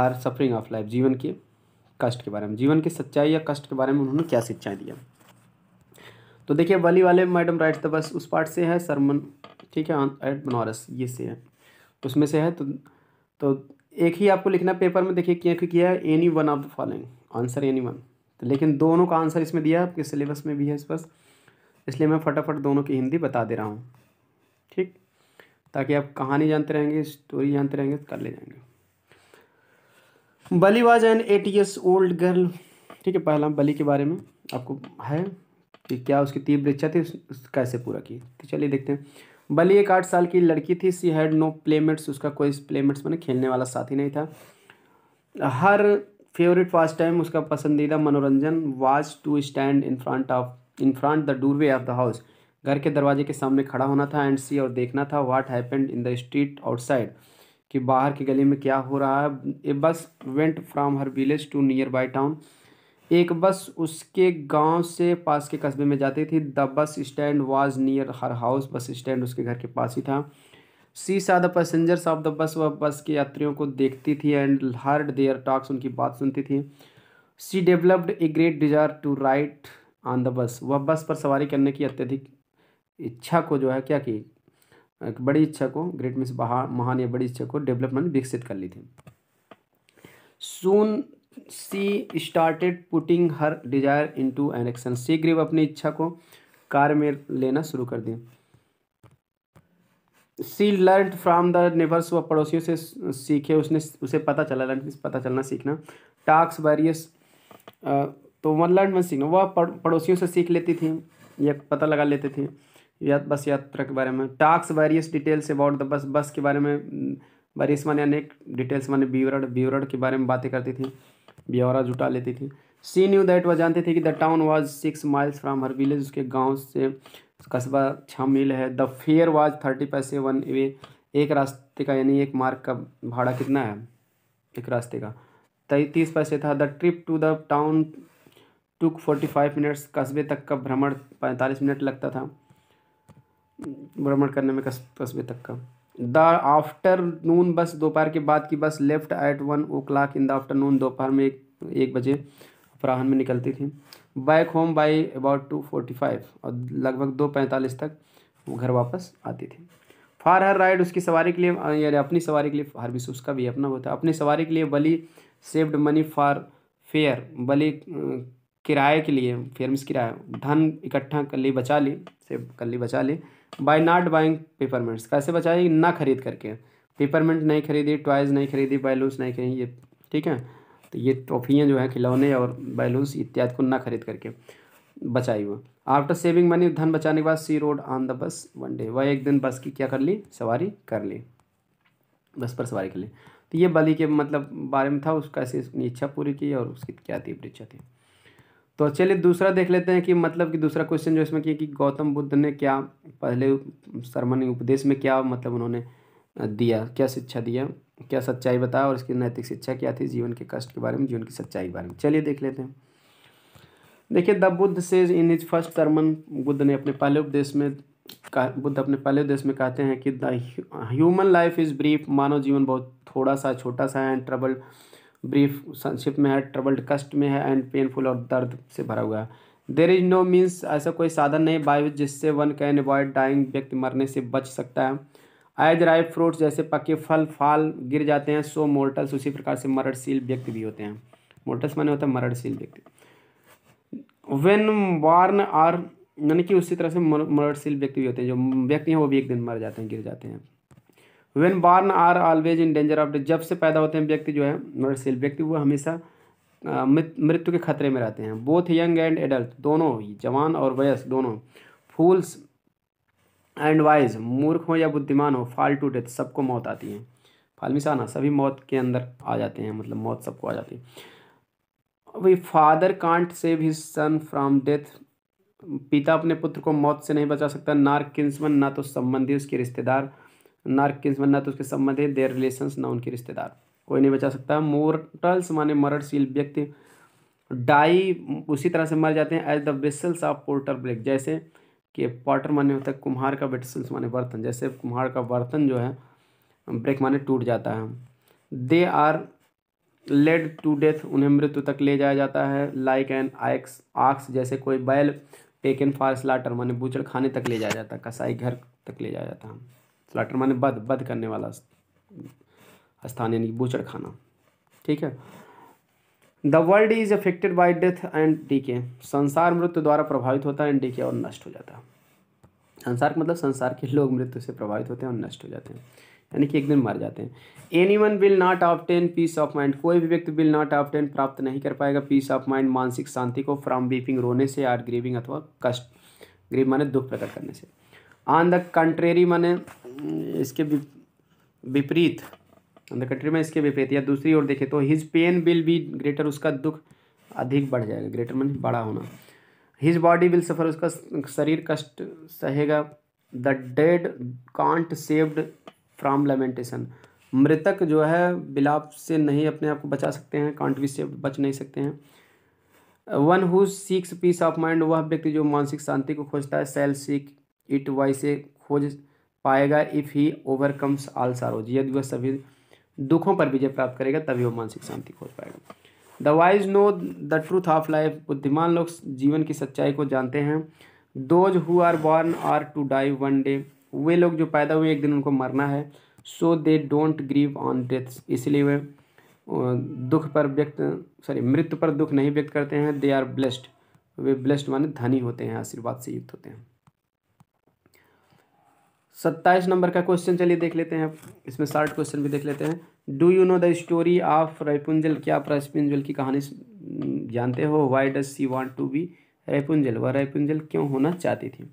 और सफरिंग ऑफ लाइफ जीवन के कष्ट के बारे में जीवन की सच्चाई या कष्ट के बारे में उन्होंने क्या शिक्षाएँ दिया तो देखिए बली वाले मैडम राइट द तो बस उस पार्ट से है सरमन ठीक है एट बनारस ये से है उसमें से है तो तो एक ही आपको लिखना पेपर में देखिए क्या किया है any one of the following answer any one तो लेकिन दोनों का आंसर इसमें दिया है आपके सिलेबस में भी है इस पर इसलिए मैं फटाफट दोनों की हिंदी बता दे रहा हूँ ठीक ताकि आप कहानी जानते रहेंगे स्टोरी जानते रहेंगे तो कर ले जाएंगे Valli was an eight years old girl ठीक है पहला बली के बारे में आपको है कि क्या उसकी तीव्र इच्छा थी उस कैसे पूरा की तो चलिए देखते हैं बली एक आठ साल की लड़की थी सी हैड नो प्लेमेट्स उसका कोई प्लेमेट्स मैंने खेलने वाला साथी नहीं था हर फेवरेट फास्ट टाइम उसका पसंदीदा मनोरंजन was to stand in front of in front the doorway of the house घर के दरवाजे के सामने खड़ा होना था एंड सी और देखना था what happened in the street outside कि बाहर की गली में क्या हो रहा है a bus went from her village to nearby town एक बस उसके गांव से पास के कस्बे में जाती थी the bus stand was near her house bus stand उसके घर के पास ही था सी सा the passengers of the bus वह बस के यात्रियों को देखती थी एंड हर्ड देयर टॉक्स उनकी बात सुनती थी she developed a great desire to ride on the bus वह बस पर सवारी करने की अत्यधिक इच्छा को जो है क्या की बड़ी इच्छा को ग्रेट मिस महान या बड़ी इच्छा को डेवलपमेंट विकसित कर ली थी soon she started putting her desire into an action शीघ्र अपनी इच्छा को कार्य में लेना शुरू कर दिया she learn from the neighbours व पड़ोसियों से सीखे उसने उसे पता चला लर्न पता चलना सीखना टास्क वेरियस तो वन लर्न वन सीखना वह पड़ोसियों से सीख लेती थी या पता लगा लेते थे या बस यात्रा के बारे में टास्क various details about the bus bus के बारे में वेरियस माने अनेक डिटेल्स माने विवरण विवरण के बारे में बातें करती थी ब्यौरा जुटा लेती थी सी न्यू दैट वह जानते थे कि the town was six miles from her village उसके गांव से कस्बा छः मील है the fare was thirty paise one way एक रास्ते का यानी एक मार्ग का भाड़ा कितना है एक रास्ते का तैतीस पैसे था the trip to the town took forty five minutes कस्बे तक का भ्रमण पैंतालीस मिनट लगता था भ्रमण करने में कस्बे तक का द आफ्टरनून बस दोपहर के बाद की bus left at one o'clock in the afternoon दोपहर में एक एक बजे अपराहन में निकलती थी back home by about two forty five और लगभग दो पैंतालीस तक वो घर वापस आती थी फार हर राइड उसकी सवारी के लिए यानी अपनी सवारी के लिए हर भी उसका भी अपना होता है अपनी सवारी के लिए Valli saved money for fare Valli किराए के लिए फेयर मिस किराया धन इकट्ठा कर ली बचा ली सेव कर ली बचा ली बाई नॉट बाइंग पेपरमेंट्स कैसे बचाएगी ना खरीद करके पेपरमेंट नहीं खरीदी टॉयज़ नहीं खरीदी बैलून्स नहीं खरीदी ये ठीक है तो ये ट्रॉफियाँ जो है खिलौने और बैलून्स इत्यादि को ना खरीद करके बचाई वो आफ्टर सेविंग मनी धन बचाने के बाद she rode on the bus one day वह एक दिन बस की क्या कर ली सवारी कर ली बस पर सवारी कर ली तो ये बलि के मतलब बारे में था उसका कैसे इच्छा पूरी की और उसकी क्या थी इच्छा थी तो चलिए दूसरा देख लेते हैं कि मतलब कि दूसरा क्वेश्चन जो इसमें किया कि गौतम बुद्ध ने क्या पहले शर्मन उपदेश में क्या मतलब उन्होंने दिया क्या शिक्षा दिया क्या सच्चाई बताया और इसकी नैतिक शिक्षा क्या थी जीवन के कष्ट के बारे में जीवन की सच्चाई के बारे में चलिए देख लेते हैं देखिए the Buddha says in his first sermon Buddha ने अपने पहले उपदेश में बुद्ध अपने पहले उपदेश में कहते हैं कि the human life is brief मानव जीवन बहुत थोड़ा सा छोटा सा है एंड ट्रबल ब्रीफ संक्षिप्त में है ट्रबल्ड कष्ट में है एंड पेनफुल और दर्द से भरा हुआ है देर इज नो मीन्स ऐसा कोई साधन नहीं बाय जिससे वन कैन अवॉइड डाइंग व्यक्ति मरने से बच सकता है एज राइव फ्रूट्स जैसे पके फल फाल गिर जाते हैं सो मोर्टल्स उसी प्रकार से मरणशील व्यक्ति भी होते हैं मोर्टल्स माने होता है मरणशील व्यक्ति वेन वार्न आर यानी कि उसी तरह से मरणशील व्यक्ति भी होते हैं जो व्यक्ति हैं वो भी एक दिन मर जाते हैं गिर जाते हैं when born are always in danger of death जब से पैदा होते हैं व्यक्ति जो है मर्ड व्यक्ति वो हमेशा मृत्यु के खतरे में रहते हैं बोथ यंग एंड एडल्ट दोनों जवान और वयस्क दोनों फूल्स एंड वाइज मूर्ख हो या बुद्धिमान हो फाल टू डेथ सबको मौत आती है फालमिसाना सभी मौत के अंदर आ जाते हैं मतलब मौत सबको आ जाती है वही father can't save his son from death पिता अपने पुत्र को मौत से नहीं बचा सकता ना किन्समन ना तो संबंधी उसके रिश्तेदार नार्किस बनना तो उसके संबंध है देर रिलेशन ना उनके रिश्तेदार कोई नहीं बचा सकता मोर्टल्स माने मरणशील व्यक्ति डाई उसी तरह से मर जाते हैं as the vessels of potter break जैसे कि पॉटर माने होता है कुम्हार का बेटसल्स माने बर्तन जैसे कुम्हार का बर्तन जो है ब्रेक माने टूट जाता है they are led to death उन्हें मृत्यु तक ले जाया जाता है लाइक एन आक्स आक्स जैसे कोई बैल टेकन फॉर स्लाटर माने बूचड़ खाने तक ले जाया जाता है कसाई घर तक ले जाया जाता है स्लाटर माने बद बद करने वाला स्थान यानी बूचड़ खाना ठीक है the world is affected by death and decay संसार मृत्यु द्वारा प्रभावित होता है एंड डीके और नष्ट हो जाता है संसार मतलब संसार के लोग मृत्यु से प्रभावित होते हैं और नष्ट हो जाते हैं यानी कि एक दिन मर जाते हैं any one will not obtain peace of mind कोई भी व्यक्ति विल नॉट ऑफ टेन प्राप्त नहीं कर पाएगा पीस ऑफ माइंड मानसिक शांति को फ्रॉम बीपिंग रोने से आर ग्रीविंग अथवा कष्ट ग्रीव माने दुख प्रकट करने से ऑन द कंट्रेरी माने इसके विपरीत द कंट्री में इसके विपरीत या दूसरी ओर देखें तो his pain will be greater उसका दुख अधिक बढ़ जाएगा ग्रेटर मन बड़ा होना हिज बॉडी विल सफर उसका शरीर कष्ट सहेगा the dead can't saved from lamentation मृतक जो है बिलाप से नहीं अपने आप को बचा सकते हैं कांट भी सेव्ड बच नहीं सकते हैं one who seeks peace of mind वह व्यक्ति जो मानसिक शांति को खोजता है सेल सीक इट वाई से खोज पाएगा if he overcomes all sorrows यदि वह सभी दुखों पर विजय प्राप्त करेगा तभी वह मानसिक शांति खोज पाएगा the wise know the truth of life बुद्धिमान लोग जीवन की सच्चाई को जानते हैं those who are born are to die one day वे लोग जो पैदा हुए एक दिन उनको मरना है so they don't grieve on death इसलिए वे दुख पर व्यक्त सॉरी मृत्यु पर दुख नहीं व्यक्त करते हैं दे आर ब्लेस्ड वे ब्लेस्ड माने धनी होते हैं आशीर्वाद से युक्त होते हैं सत्ताईस नंबर का क्वेश्चन चलिए देख लेते हैं इसमें शार्ट क्वेश्चन भी देख लेते हैं do you know the story of Rapunzel क्या आप रायपुंजल की कहानी जानते हो why does she want to be Rapunzel वह रायपुंजल क्यों होना चाहती थी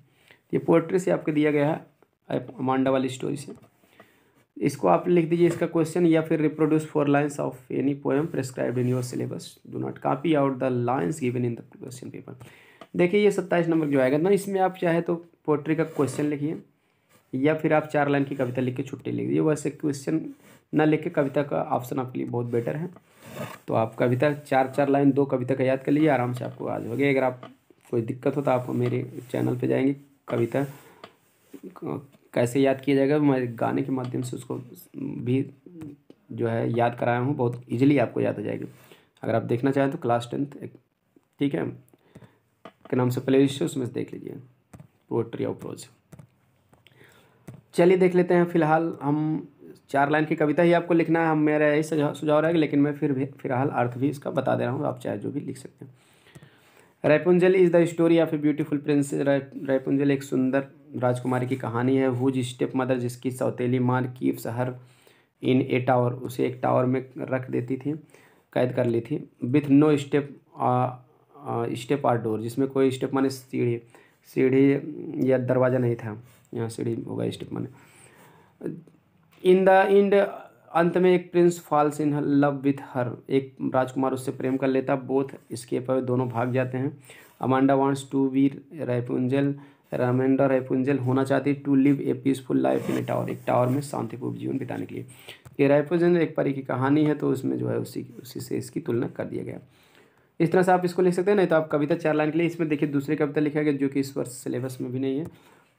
ये पोएट्री से आपको दिया गया है मांडा वाली स्टोरी से इसको आप लिख दीजिए इसका क्वेश्चन या फिर reproduce four lines of any poem prescribed in your syllabus do not copy out the lines given in the question paper देखिए ये सत्ताईस नंबर जो आएगा ना इसमें आप चाहे तो पोएट्री का क्वेश्चन लिखिए या फिर आप चार लाइन की कविता लिख के छुट्टी लिख लीजिए वैसे क्वेश्चन ना के कविता का ऑप्शन आपके लिए बहुत बेटर है तो आप कविता चार चार लाइन दो कविता का याद कर लीजिए आराम से आपको आ जाओगे अगर आप कोई दिक्कत हो तो आप मेरे चैनल पे जाएंगे कविता कैसे याद किया जाएगा मैं गाने के माध्यम से उसको भी जो है याद कराया हूँ बहुत ईजिली आपको याद हो जाएगी अगर आप देखना चाहें तो क्लास टेंथ ठीक है के नाम से प्ले लिस्ट है उसमें से देख लीजिए पोएट्री और प्रोज चलिए देख लेते हैं फिलहाल हम चार लाइन की कविता ही आपको लिखना है हम मेरा यही सुझाव रहेगा लेकिन मैं फिर भी फिलहाल अर्थ भी इसका बता दे रहा हूँ आप चाहे जो भी लिख सकते हैं Rapunzel is the story of a beautiful prince Rapunzel एक सुंदर राजकुमारी की कहानी है हुज स्टेप मदर जिसकी सौतेली मार की शहर इन ए टावर उसे एक टावर में रख देती थी कैद कर ली थी with no step step or door जिसमें कोई स्टेप माने सीढ़ी सीढ़ी या दरवाज़ा नहीं था यहाँ सीढ़ी होगा स्टेप मन इन द इंड अंत में एक prince falls in love with her एक राजकुमार उससे प्रेम कर लेता बोथ इसके पर दोनों भाग जाते हैं Amanda wants to be Rapunzel Amanda Rapunzel होना चाहती to live a peaceful life in a tower एक टावर में शांतिपूर्ण जीवन बिताने के लिए ये रेपुंजल एक परी की कहानी है तो उसमें जो है उसी उसी से इसकी तुलना कर दिया गया इस तरह से आप इसको लिख सकते हैं नहीं तो आप कविता चार लाइन के लिए इसमें देखिए दूसरी कविता लिखा गया जो कि इस वर्ष सिलेबस में भी नहीं है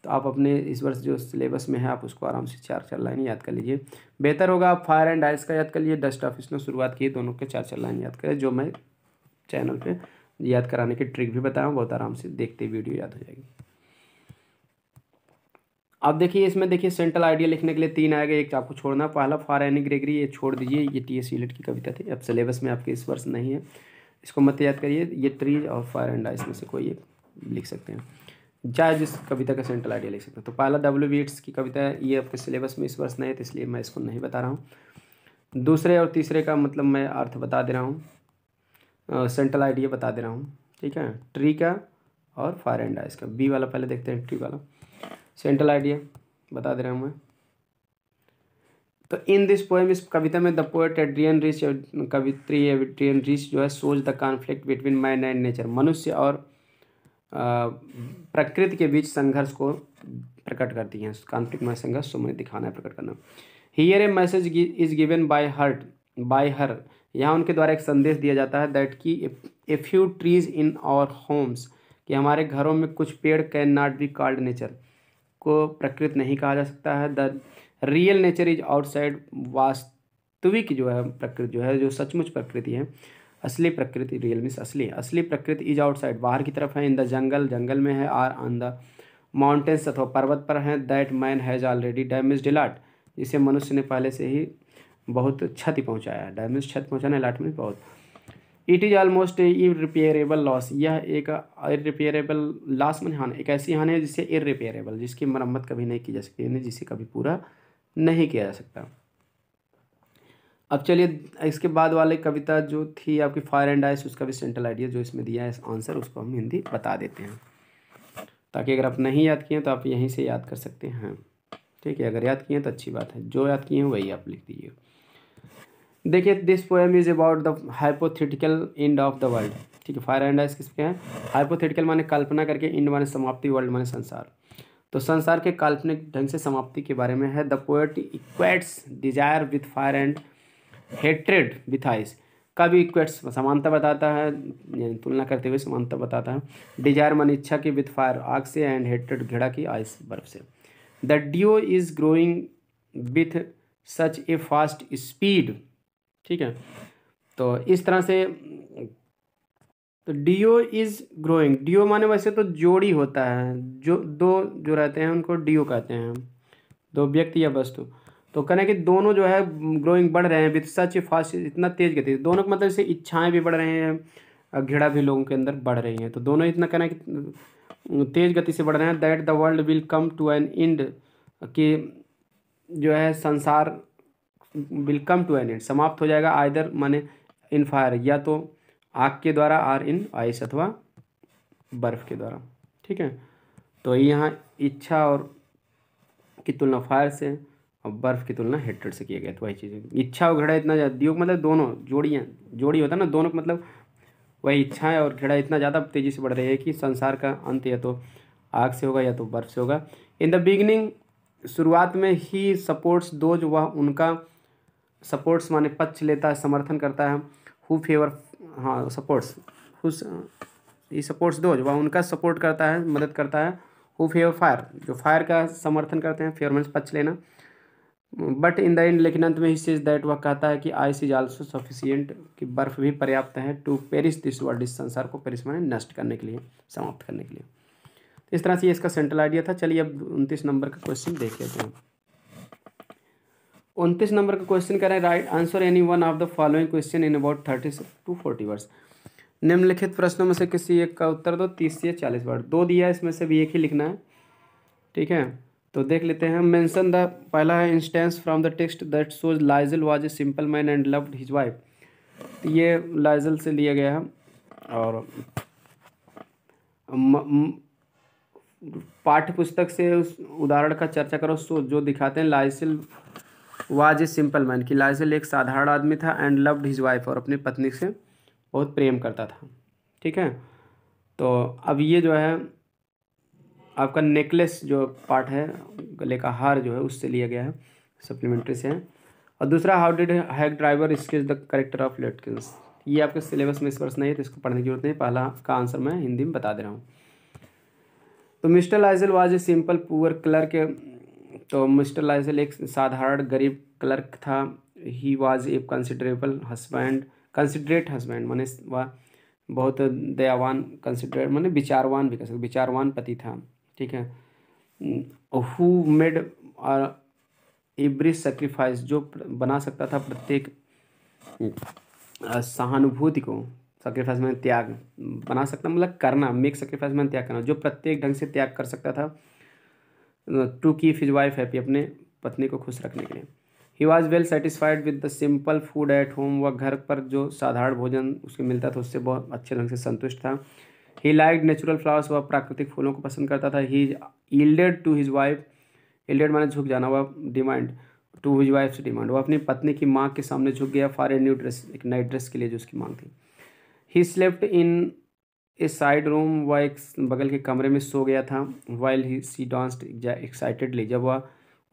तो आप अपने इस वर्ष जो सिलेबस में है आप उसको आराम से चार चार लाइन याद कर लीजिए बेहतर होगा आप फायर एंड आइस का याद कर लीजिए डस्ट ऑफिस ने शुरुआत की दोनों के चार चार लाइन याद करें जो मैं चैनल पर याद कराने की ट्रिक भी बताया बहुत आराम से देखते वीडियो याद हो जाएगी अब देखिए इसमें देखिए सेंट्रल आइडिया लिखने के लिए तीन आएगा एक तो आपको छोड़ना पहला फार एनी ग्रेगरी ये छोड़ दीजिए ये टी एस की कविता थी अब सिलेबस में आपके इस वर्ष नहीं है इसको मत याद करिए ये ट्रीज और फायर एंड आइस में से कोई एक लिख सकते हैं जाए जिस कविता का सेंट्रल आइडिया लिख सकते हो तो पहला डब्ल्यू बी की कविता है ये आपके सिलेबस में इस वर्ष नहीं है तो इसलिए मैं इसको नहीं बता रहा हूँ दूसरे और तीसरे का मतलब मैं अर्थ बता दे रहा हूँ सेंट्रल आइडिया बता दे रहा हूँ ठीक है ट्री का और फायर एंड आइस का बी वाला पहले देखते हैं ट्री वाला सेंट्रल आइडिया बता दे रहा हूँ मैं तो इन दिस पोएम इस कविता में द पोएट एड्रियन रिच कवित्री एड्रियन रिच जो है shows the conflict between man and nature मनुष्य और प्रकृति के बीच संघर्ष को प्रकट करती हैं कॉन्फ्लिक्ट में संघर्ष को मैंने दिखाना है प्रकट करना here a message is given by her by her यहाँ उनके द्वारा एक संदेश दिया जाता है दैट कि a few trees in our homes कि हमारे घरों में कुछ पेड़ can not be called nature को प्रकृत नहीं कहा जा सकता है the real nature is outside वास्तविक जो है प्रकृति जो है जो सचमुच प्रकृति है असली प्रकृति रियल मीन्स असली असली प्रकृति इज आउटसाइड बाहर की तरफ है इन द जंगल जंगल में है आर ऑन द माउंटेन्स अथवा पर्वत पर है that man has already damage a lot जिसे मनुष्य ने पहले से ही बहुत क्षति पहुँचाया है डैमेज क्षति पहुँचाना लाट में बहुत it is almost irreparable loss यह एक इरिपेयरेबल लॉस मन हान एक ऐसी हानि है जिसे इरिपेयरेबल जिसकी मरम्मत कभी नहीं की जा सकती यानी जिसे कभी पूरा नहीं किया जा सकता अब चलिए इसके बाद वाले कविता जो थी आपकी फायर एंड आइस उसका भी सेंट्रल आइडिया जो इसमें दिया है आंसर उसको हम हिंदी बता देते हैं ताकि अगर आप नहीं याद किए तो आप यहीं से याद कर सकते हैं ठीक है अगर याद किए तो अच्छी बात है जो याद किए हैं वही आप लिख दीजिए देखिए this poem is about the hypothetical end of the world ठीक है फायर एंड आइस किसके हैं हाइपोथेटिकल माने कल्पना करके इंड माने समाप्ति वर्ल्ड माने संसार तो संसार के काल्पनिक ढंग से समाप्ति के बारे में है the poet equates desire with fire and hatred with ice का भी इक्वेट्स समानता बताता है तुलना करते हुए समानता बताता है डिजायर मन इच्छा की विथ फायर आग से एंड हेट्रेड घेड़ा की आइस बर्फ से द डीओ is growing with such a fast speed ठीक है तो इस तरह से तो डीओ इज़ ग्रोइंग डीओ माने वैसे तो जोड़ी होता है जो दो जो रहते हैं उनको डीओ कहते हैं दो व्यक्ति या वस्तु तो कहना कि दोनों जो है ग्रोइंग बढ़ रहे हैं विथ सच फास्ट इतना तेज़ गति दोनों के मतलब से इच्छाएं भी बढ़ रहे हैं घृणा भी लोगों के अंदर बढ़ रही हैं तो दोनों इतना कहना कि तेज़ गति से बढ़ रहे हैं that the world will come to an end कि जो है संसार will come to an end समाप्त हो जाएगा आयदर माने इन फायर या तो आग के द्वारा आर इन आइस अथवा बर्फ़ के द्वारा ठीक है तो यहाँ इच्छा और की तुलना फायर से और बर्फ़ की तुलना हेट्रेड से किया गया तो वही चीज़ इच्छा और घृणा इतना ज़्यादा दियोग मतलब दोनों जोड़ियाँ जोड़ी होता है ना दोनों मतलब वही इच्छाएं और घृणा इतना ज़्यादा तेज़ी से बढ़ रही है कि संसार का अंत या तो आग से होगा या तो बर्फ़ से होगा इन द बिगिनिंग शुरुआत में ही सपोर्ट्स दोज वह उनका सपोर्ट्स माने पक्ष लेता है समर्थन करता है हु फेवर हाँ सपोर्ट्स ही सपोर्ट्स दोज वह उनका सपोर्ट करता है मदद करता है हु फेवर फायर जो फायर का समर्थन करते हैं फेयर मीन्स पक्ष लेना बट इन द एंड लेकिन अंत में हिस्से दैट वह कहता है कि आइस इज आल्सो सफिशियंट कि बर्फ़ भी पर्याप्त है टू पेरिस दिस वर्ल्ड इस संसार को पेरिस माने नष्ट करने के लिए समाप्त करने के लिए तो इस तरह से ये इसका सेंट्रल आइडिया था चलिए अब उनतीस नंबर का क्वेश्चन देख लेते हैं उनतीस नंबर का क्वेश्चन रहे हैं write answer any one of the following question in about thirty to forty words निम्नलिखित प्रश्नों में से किसी एक का उत्तर दो तीस से चालीस वर्ड दो दिया है इसमें से भी एक ही लिखना है ठीक है तो देख लेते हैं मेंशन द पहला है instance from the text that shows Loisel was a simple man and loved his wife तो ये लाइजल से लिया गया है और पाठ्य पुस्तक से उस उदाहरण का चर्चा करो सो जो दिखाते हैं Loisel was a simple man कि लाइसिल एक साधारण आदमी था एंड लव्ड हिज वाइफ और अपनी पत्नी से बहुत प्रेम करता था ठीक है तो अब ये जो है आपका नेकलेस जो पार्ट है गले का हार जो है उससे लिया गया है सप्लीमेंट्री से है और दूसरा हाउ डिड हैक ड्राइवर इसके द करेक्टर ऑफ लेटकिंस ये आपके सिलेबस में इस वर्ष नहीं है तो इसको पढ़ने की जरूरत नहीं पहला का आंसर मैं हिंदी में बता दे रहा हूँ तो mister Loisel was a simple poor clerk तो मिस्टर लाइजल एक साधारण गरीब क्लर्क था he was a considerable husband considerate husband वह बहुत दयावान कंसिडरेट मैंने विचारवान भी कह सकते विचारवान पति था ठीक है हु मेड एवरी सेक्रीफाइस जो बना सकता था प्रत्येक सहानुभूति को सेक्रीफाइस में त्याग बना सकता मतलब करना मेक सेक्रीफाइस में त्याग करना जो प्रत्येक ढंग से त्याग कर सकता था टू की हिज वाइफ हैप्पी अपने पत्नी को खुश रखने के लिए he was well satisfied with the simple food at home वह घर पर जो साधारण भोजन उसके मिलता था उससे बहुत अच्छे ढंग से संतुष्ट था ही लाइक नेचुरल फ्लावर्स वह प्राकृतिक फूलों को पसंद करता था he yielded to his wife yielded माने झुक जाना वह डिमांड टू हिज वाइफ से डिमांड वह अपनी पत्नी की मांग के सामने झुक गया फॉर ए न्यू ड्रेस एक नई ड्रेस के लिए जो उसकी मांग थी he slept in a side room वह एक बगल के कमरे में सो गया था while he see dance excitedly जब वह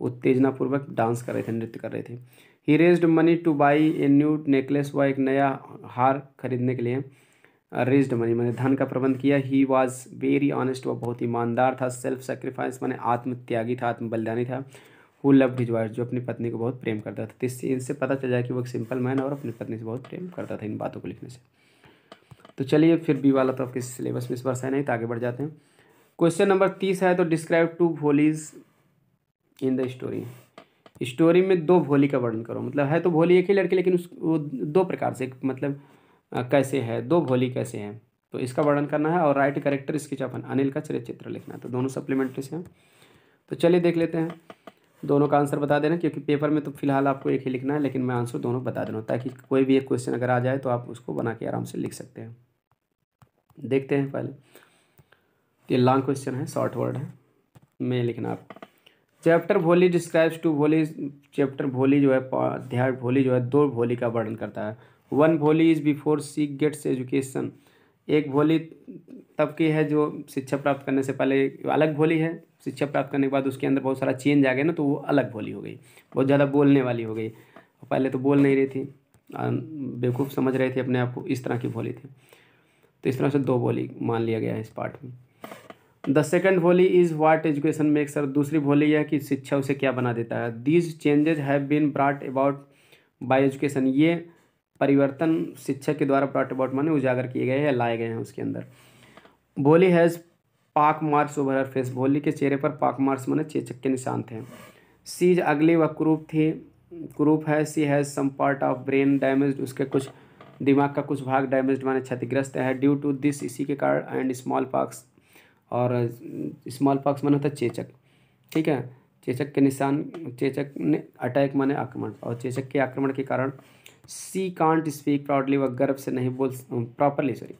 उत्तेजनापूर्वक डांस कर रहे थे नृत्य कर रहे थे he raised money to buy a new necklace वह एक नया हार खरीदने के लिए रेज्ड मनी मैंने धन का प्रबंध किया ही वॉज वेरी ऑनेस्ट वह बहुत ईमानदार था सेल्फ सेक्रीफाइस मैंने आत्मत्यागी था आत्मबलिदानी था हु लव्ड हिज वाइफ जो अपनी पत्नी को बहुत प्रेम करता था तो इससे इनसे पता चल जाए कि वो एक सिंपल मैन और अपनी पत्नी से बहुत प्रेम करता था इन बातों को लिखने से तो चलिए फिर बी वाला तो आपके सिलेबस में इस बार सह नहीं तो आगे बढ़ जाते हैं क्वेश्चन नंबर तीस है तो describe two Bholis in the story story में दो भोली का वर्णन करो मतलब है तो भोली एक ही लड़की लेकिन उस दो प्रकार से मतलब कैसे है दो भोली कैसे हैं तो इसका वर्णन करना है और राइट करेक्टर इसकी चपन अनिल का चरित्र लिखना है तो दोनों सप्लीमेंट्री से हैं तो चलिए देख लेते हैं दोनों का आंसर बता देना क्योंकि पेपर में तो फिलहाल आपको एक ही लिखना है लेकिन मैं आंसर दोनों बता देना ताकि कोई भी एक क्वेश्चन अगर आ जाए तो आप उसको बना के आराम से लिख सकते हैं देखते हैं पहले तो ये लॉन्ग क्वेश्चन है शॉर्ट वर्ड है मैं लिखना आप चैप्टर भोली डिस्क्राइब्स टू भोली चैप्टर भोली जो है अध्याय भोली जो है दो भोली का वर्णन करता है one Bholi is before she gets education एक भोली तब की है जो शिक्षा प्राप्त करने से पहले अलग भोली है शिक्षा प्राप्त करने के बाद उसके अंदर बहुत सारा चेंज आ गया ना तो वो अलग भोली हो गई बहुत ज़्यादा बोलने वाली हो गई पहले तो बोल नहीं रही थी बेवकूफ़ समझ रहे थे अपने आप को इस तरह की भोली थी तो इस तरह से दो भोली मान लिया गया है इस पार्ट में the second Bholi is what education एक सर दूसरी भोली यह कि शिक्षा उसे क्या बना देता है these changes have been brought about by education ये परिवर्तन शिक्षक के द्वारा डॉट अबाउट माने उजागर किए गए हैं लाए गए हैं उसके अंदर भोली हैज़ पाक मार्क्स ओवर हर फेस भोली के चेहरे पर पाक मार्क्स माने चेचक के निशान थे सीज अगली व क्रूप थी क्रूप है she has some part of brain damage उसके कुछ दिमाग का कुछ भाग डैमेज माने क्षतिग्रस्त है ड्यू टू दिस इसी के कारण एंड स्मॉल पाक्स और स्मॉल पाक्स माने होता चेचक ठीक है चेचक के निशान चेचक ने अटैक माने आक्रमण और चेचक के आक्रमण के कारण सी कांट स्पीक प्राउडली वह गर्व से नहीं बोल प्रॉपरली सॉरी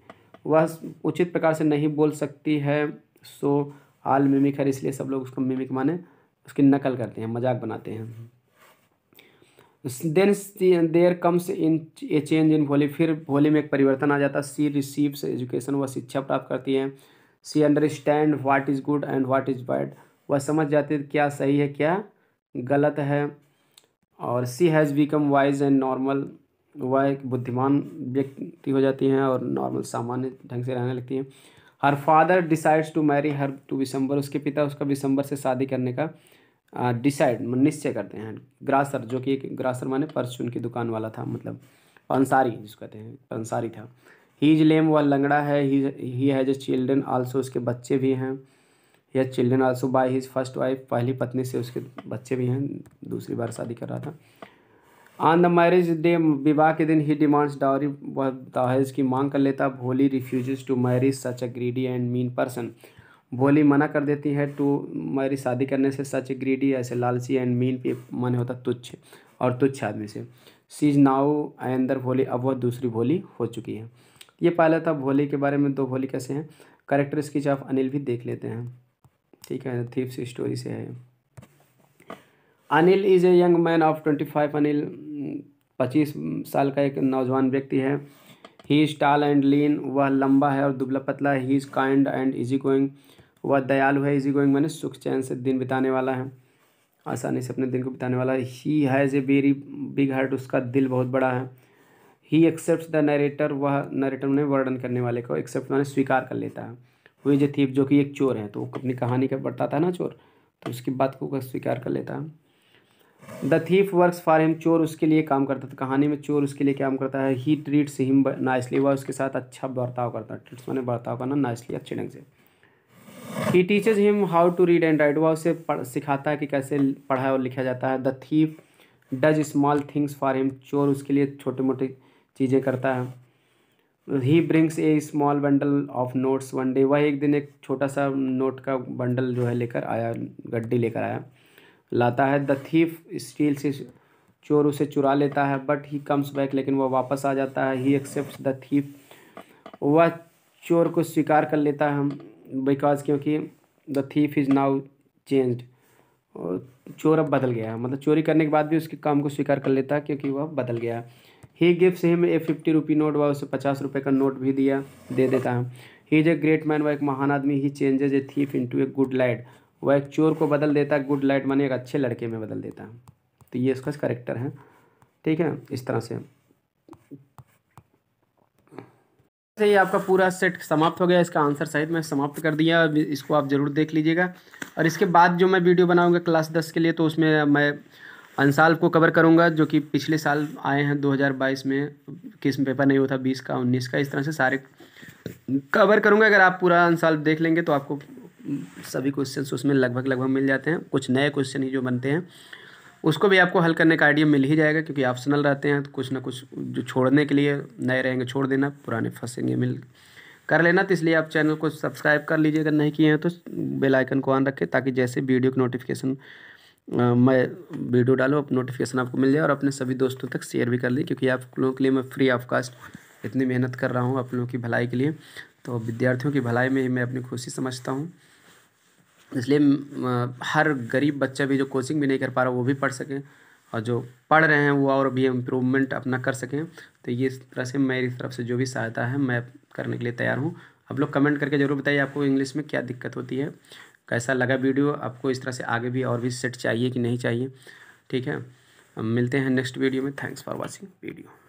वह उचित प्रकार से नहीं बोल सकती है सो आल मिमिक है इसलिए सब लोग उसको मिमिक माने उसकी नकल करते हैं मजाक बनाते हैं then there comes in a change in Bholi फिर भोली में एक परिवर्तन आ जाता है सी रिसीव्स एजुकेशन वह शिक्षा प्राप्त करती है she understand what is good and what is bad वह समझ जाती है क्या सही है क्या गलत है और she has become wise and normal वह एक बुद्धिमान व्यक्ति हो जाती हैं और नॉर्मल सामान्य ढंग से रहने लगती हैं her father decides to marry her to Bishamber उसके पिता उसका दिसंबर से शादी करने का डिसाइड निश्चय करते हैं ग्रासर जो कि एक ग्रासर माने परचून की दुकान वाला था मतलब पंसारी जिसको कहते हैं पंसारी था ही इज लेम वह लंगड़ा है he has a children also उसके बच्चे भी हैं यह children also by his first wife पहली पत्नी से उसके बच्चे भी हैं दूसरी बार शादी कर रहा था ऑन द मैरिज डे विवाह के दिन ही डिमांड्स डावरी वह दहेज की मांग कर लेता Bholi refuses to marriage such a greedy and mean person Bholi मना कर देती है टू मैरिज शादी करने से सच ग्रीडी ऐसे लालची एंड मीन पे मन होता तुच्छ और तुच्छ आदमी से सीज नाउ अंदर भोली अब वह दूसरी भोली हो चुकी है ये पहला था भोली के बारे में दो भोली कैसे हैं करेक्टर स्कीच ऑफ अनिल भी देख लेते हैं ठीक है थीप्स स्टोरी से है Anil is a young man of twenty five Anil hmm, पच्चीस साल का एक नौजवान व्यक्ति है ही इज़ टाल एंड लीन वह लंबा है और दुबला पतला है he is kind and easy going वह दयालु है इजी गोइंग मैंने सुख चैन से दिन बिताने वाला है आसानी से अपने दिन को बिताने वाला है he has a very big heart उसका दिल बहुत बड़ा है ही एक्सेप्ट द नरेटर वह नरेटर उन्हें वर्णन करने वाले को एक्सेप्ट मैंने स्वीकार कर लेता है हुई जो थीप जो कि एक चोर है तो वो अपनी कहानी का बताता है ना चोर तो उसकी बात को स्वीकार कर लेता है the thief works for him चोर उसके लिए काम करता है कहानी में चोर उसके लिए काम करता है ही ट्रीट्स हिम नाइसली वह उसके साथ अच्छा बर्ताव करता है ट्रीट्स मैंने बर्ताव करना नाइसली अच्छे ढंग से he teaches him how to read and write वह उसे सिखाता है कि कैसे पढ़ा और लिखा जाता है the thief does small things for him चोर उसके लिए छोटे मोटे चीज़ें करता है he brings a small bundle of notes one day वह एक दिन एक छोटा सा नोट का बंडल जो है लेकर आया गड्डी लेकर आया लाता है द थीफ स्टील से चोर उसे चुरा लेता है बट ही कम्स बैक लेकिन वह वापस आ जाता है ही एक्सेप्ट द थीफ वह चोर को स्वीकार कर लेता है बिकॉज क्योंकि the thief is now changed चोर अब बदल गया है मतलब चोरी करने के बाद भी उसके काम को स्वीकार कर लेता है क्योंकि वह बदल गया है he gift him a fifty rupee note व उसे पचास रुपये का नोट भी दिया दे देता है he is a great man वह एक महान आदमी he changes a thief into a good light वह एक चोर को बदल देता है गुड लाइट माने एक अच्छे लड़के में बदल देता है तो ये इसका करेक्टर है ठीक है इस तरह से से ये आपका पूरा सेट समाप्त हो गया इसका आंसर सहित मैं समाप्त कर दिया इसको आप ज़रूर देख लीजिएगा और इसके बाद जो मैं वीडियो बनाऊंगा क्लास दस के लिए तो उसमें मैं अंसाल को कवर करूँगा जो कि पिछले साल आए हैं 2022 में किस पेपर नहीं हुआ था बीस का उन्नीस का इस तरह से सारे कवर करूँगा अगर आप पूरा अनसाल देख लेंगे तो आपको सभी क्वेश्चन उसमें लगभग लगभग मिल जाते हैं कुछ नए क्वेश्चन ही जो बनते हैं उसको भी आपको हल करने का आइडिया मिल ही जाएगा क्योंकि ऑप्शनल रहते हैं तो कुछ ना कुछ जो छोड़ने के लिए नए रहेंगे छोड़ देना पुराने फंसेंगे मिल कर लेना तो इसलिए आप चैनल को सब्सक्राइब कर लीजिए अगर नहीं किए हैं तो बेल आइकन को ऑन रखें ताकि जैसे वीडियो की नोटिफिकेशन मैं वीडियो डालूँ आप नोटिफिकेशन आपको मिल जाए और अपने सभी दोस्तों तक शेयर भी कर लें क्योंकि आप लोगों के लिए मैं फ्री ऑफ कास्ट इतनी मेहनत कर रहा हूँ आप लोगों की भलाई के लिए तो विद्यार्थियों की भलाई में ही मैं अपनी खुशी समझता हूँ इसलिए हर गरीब बच्चा भी जो कोचिंग भी नहीं कर पा रहा वो भी पढ़ सकें और जो पढ़ रहे हैं वो और भी इम्प्रूवमेंट अपना कर सकें तो ये इस तरह से मेरी तरफ से जो भी सहायता है मैं करने के लिए तैयार हूँ आप लोग कमेंट करके ज़रूर बताइए आपको इंग्लिश में क्या दिक्कत होती है कैसा लगा वीडियो आपको इस तरह से आगे भी और भी सेट चाहिए कि नहीं चाहिए ठीक है मिलते हैं नेक्स्ट वीडियो में थैंक्स फॉर वॉचिंग वीडियो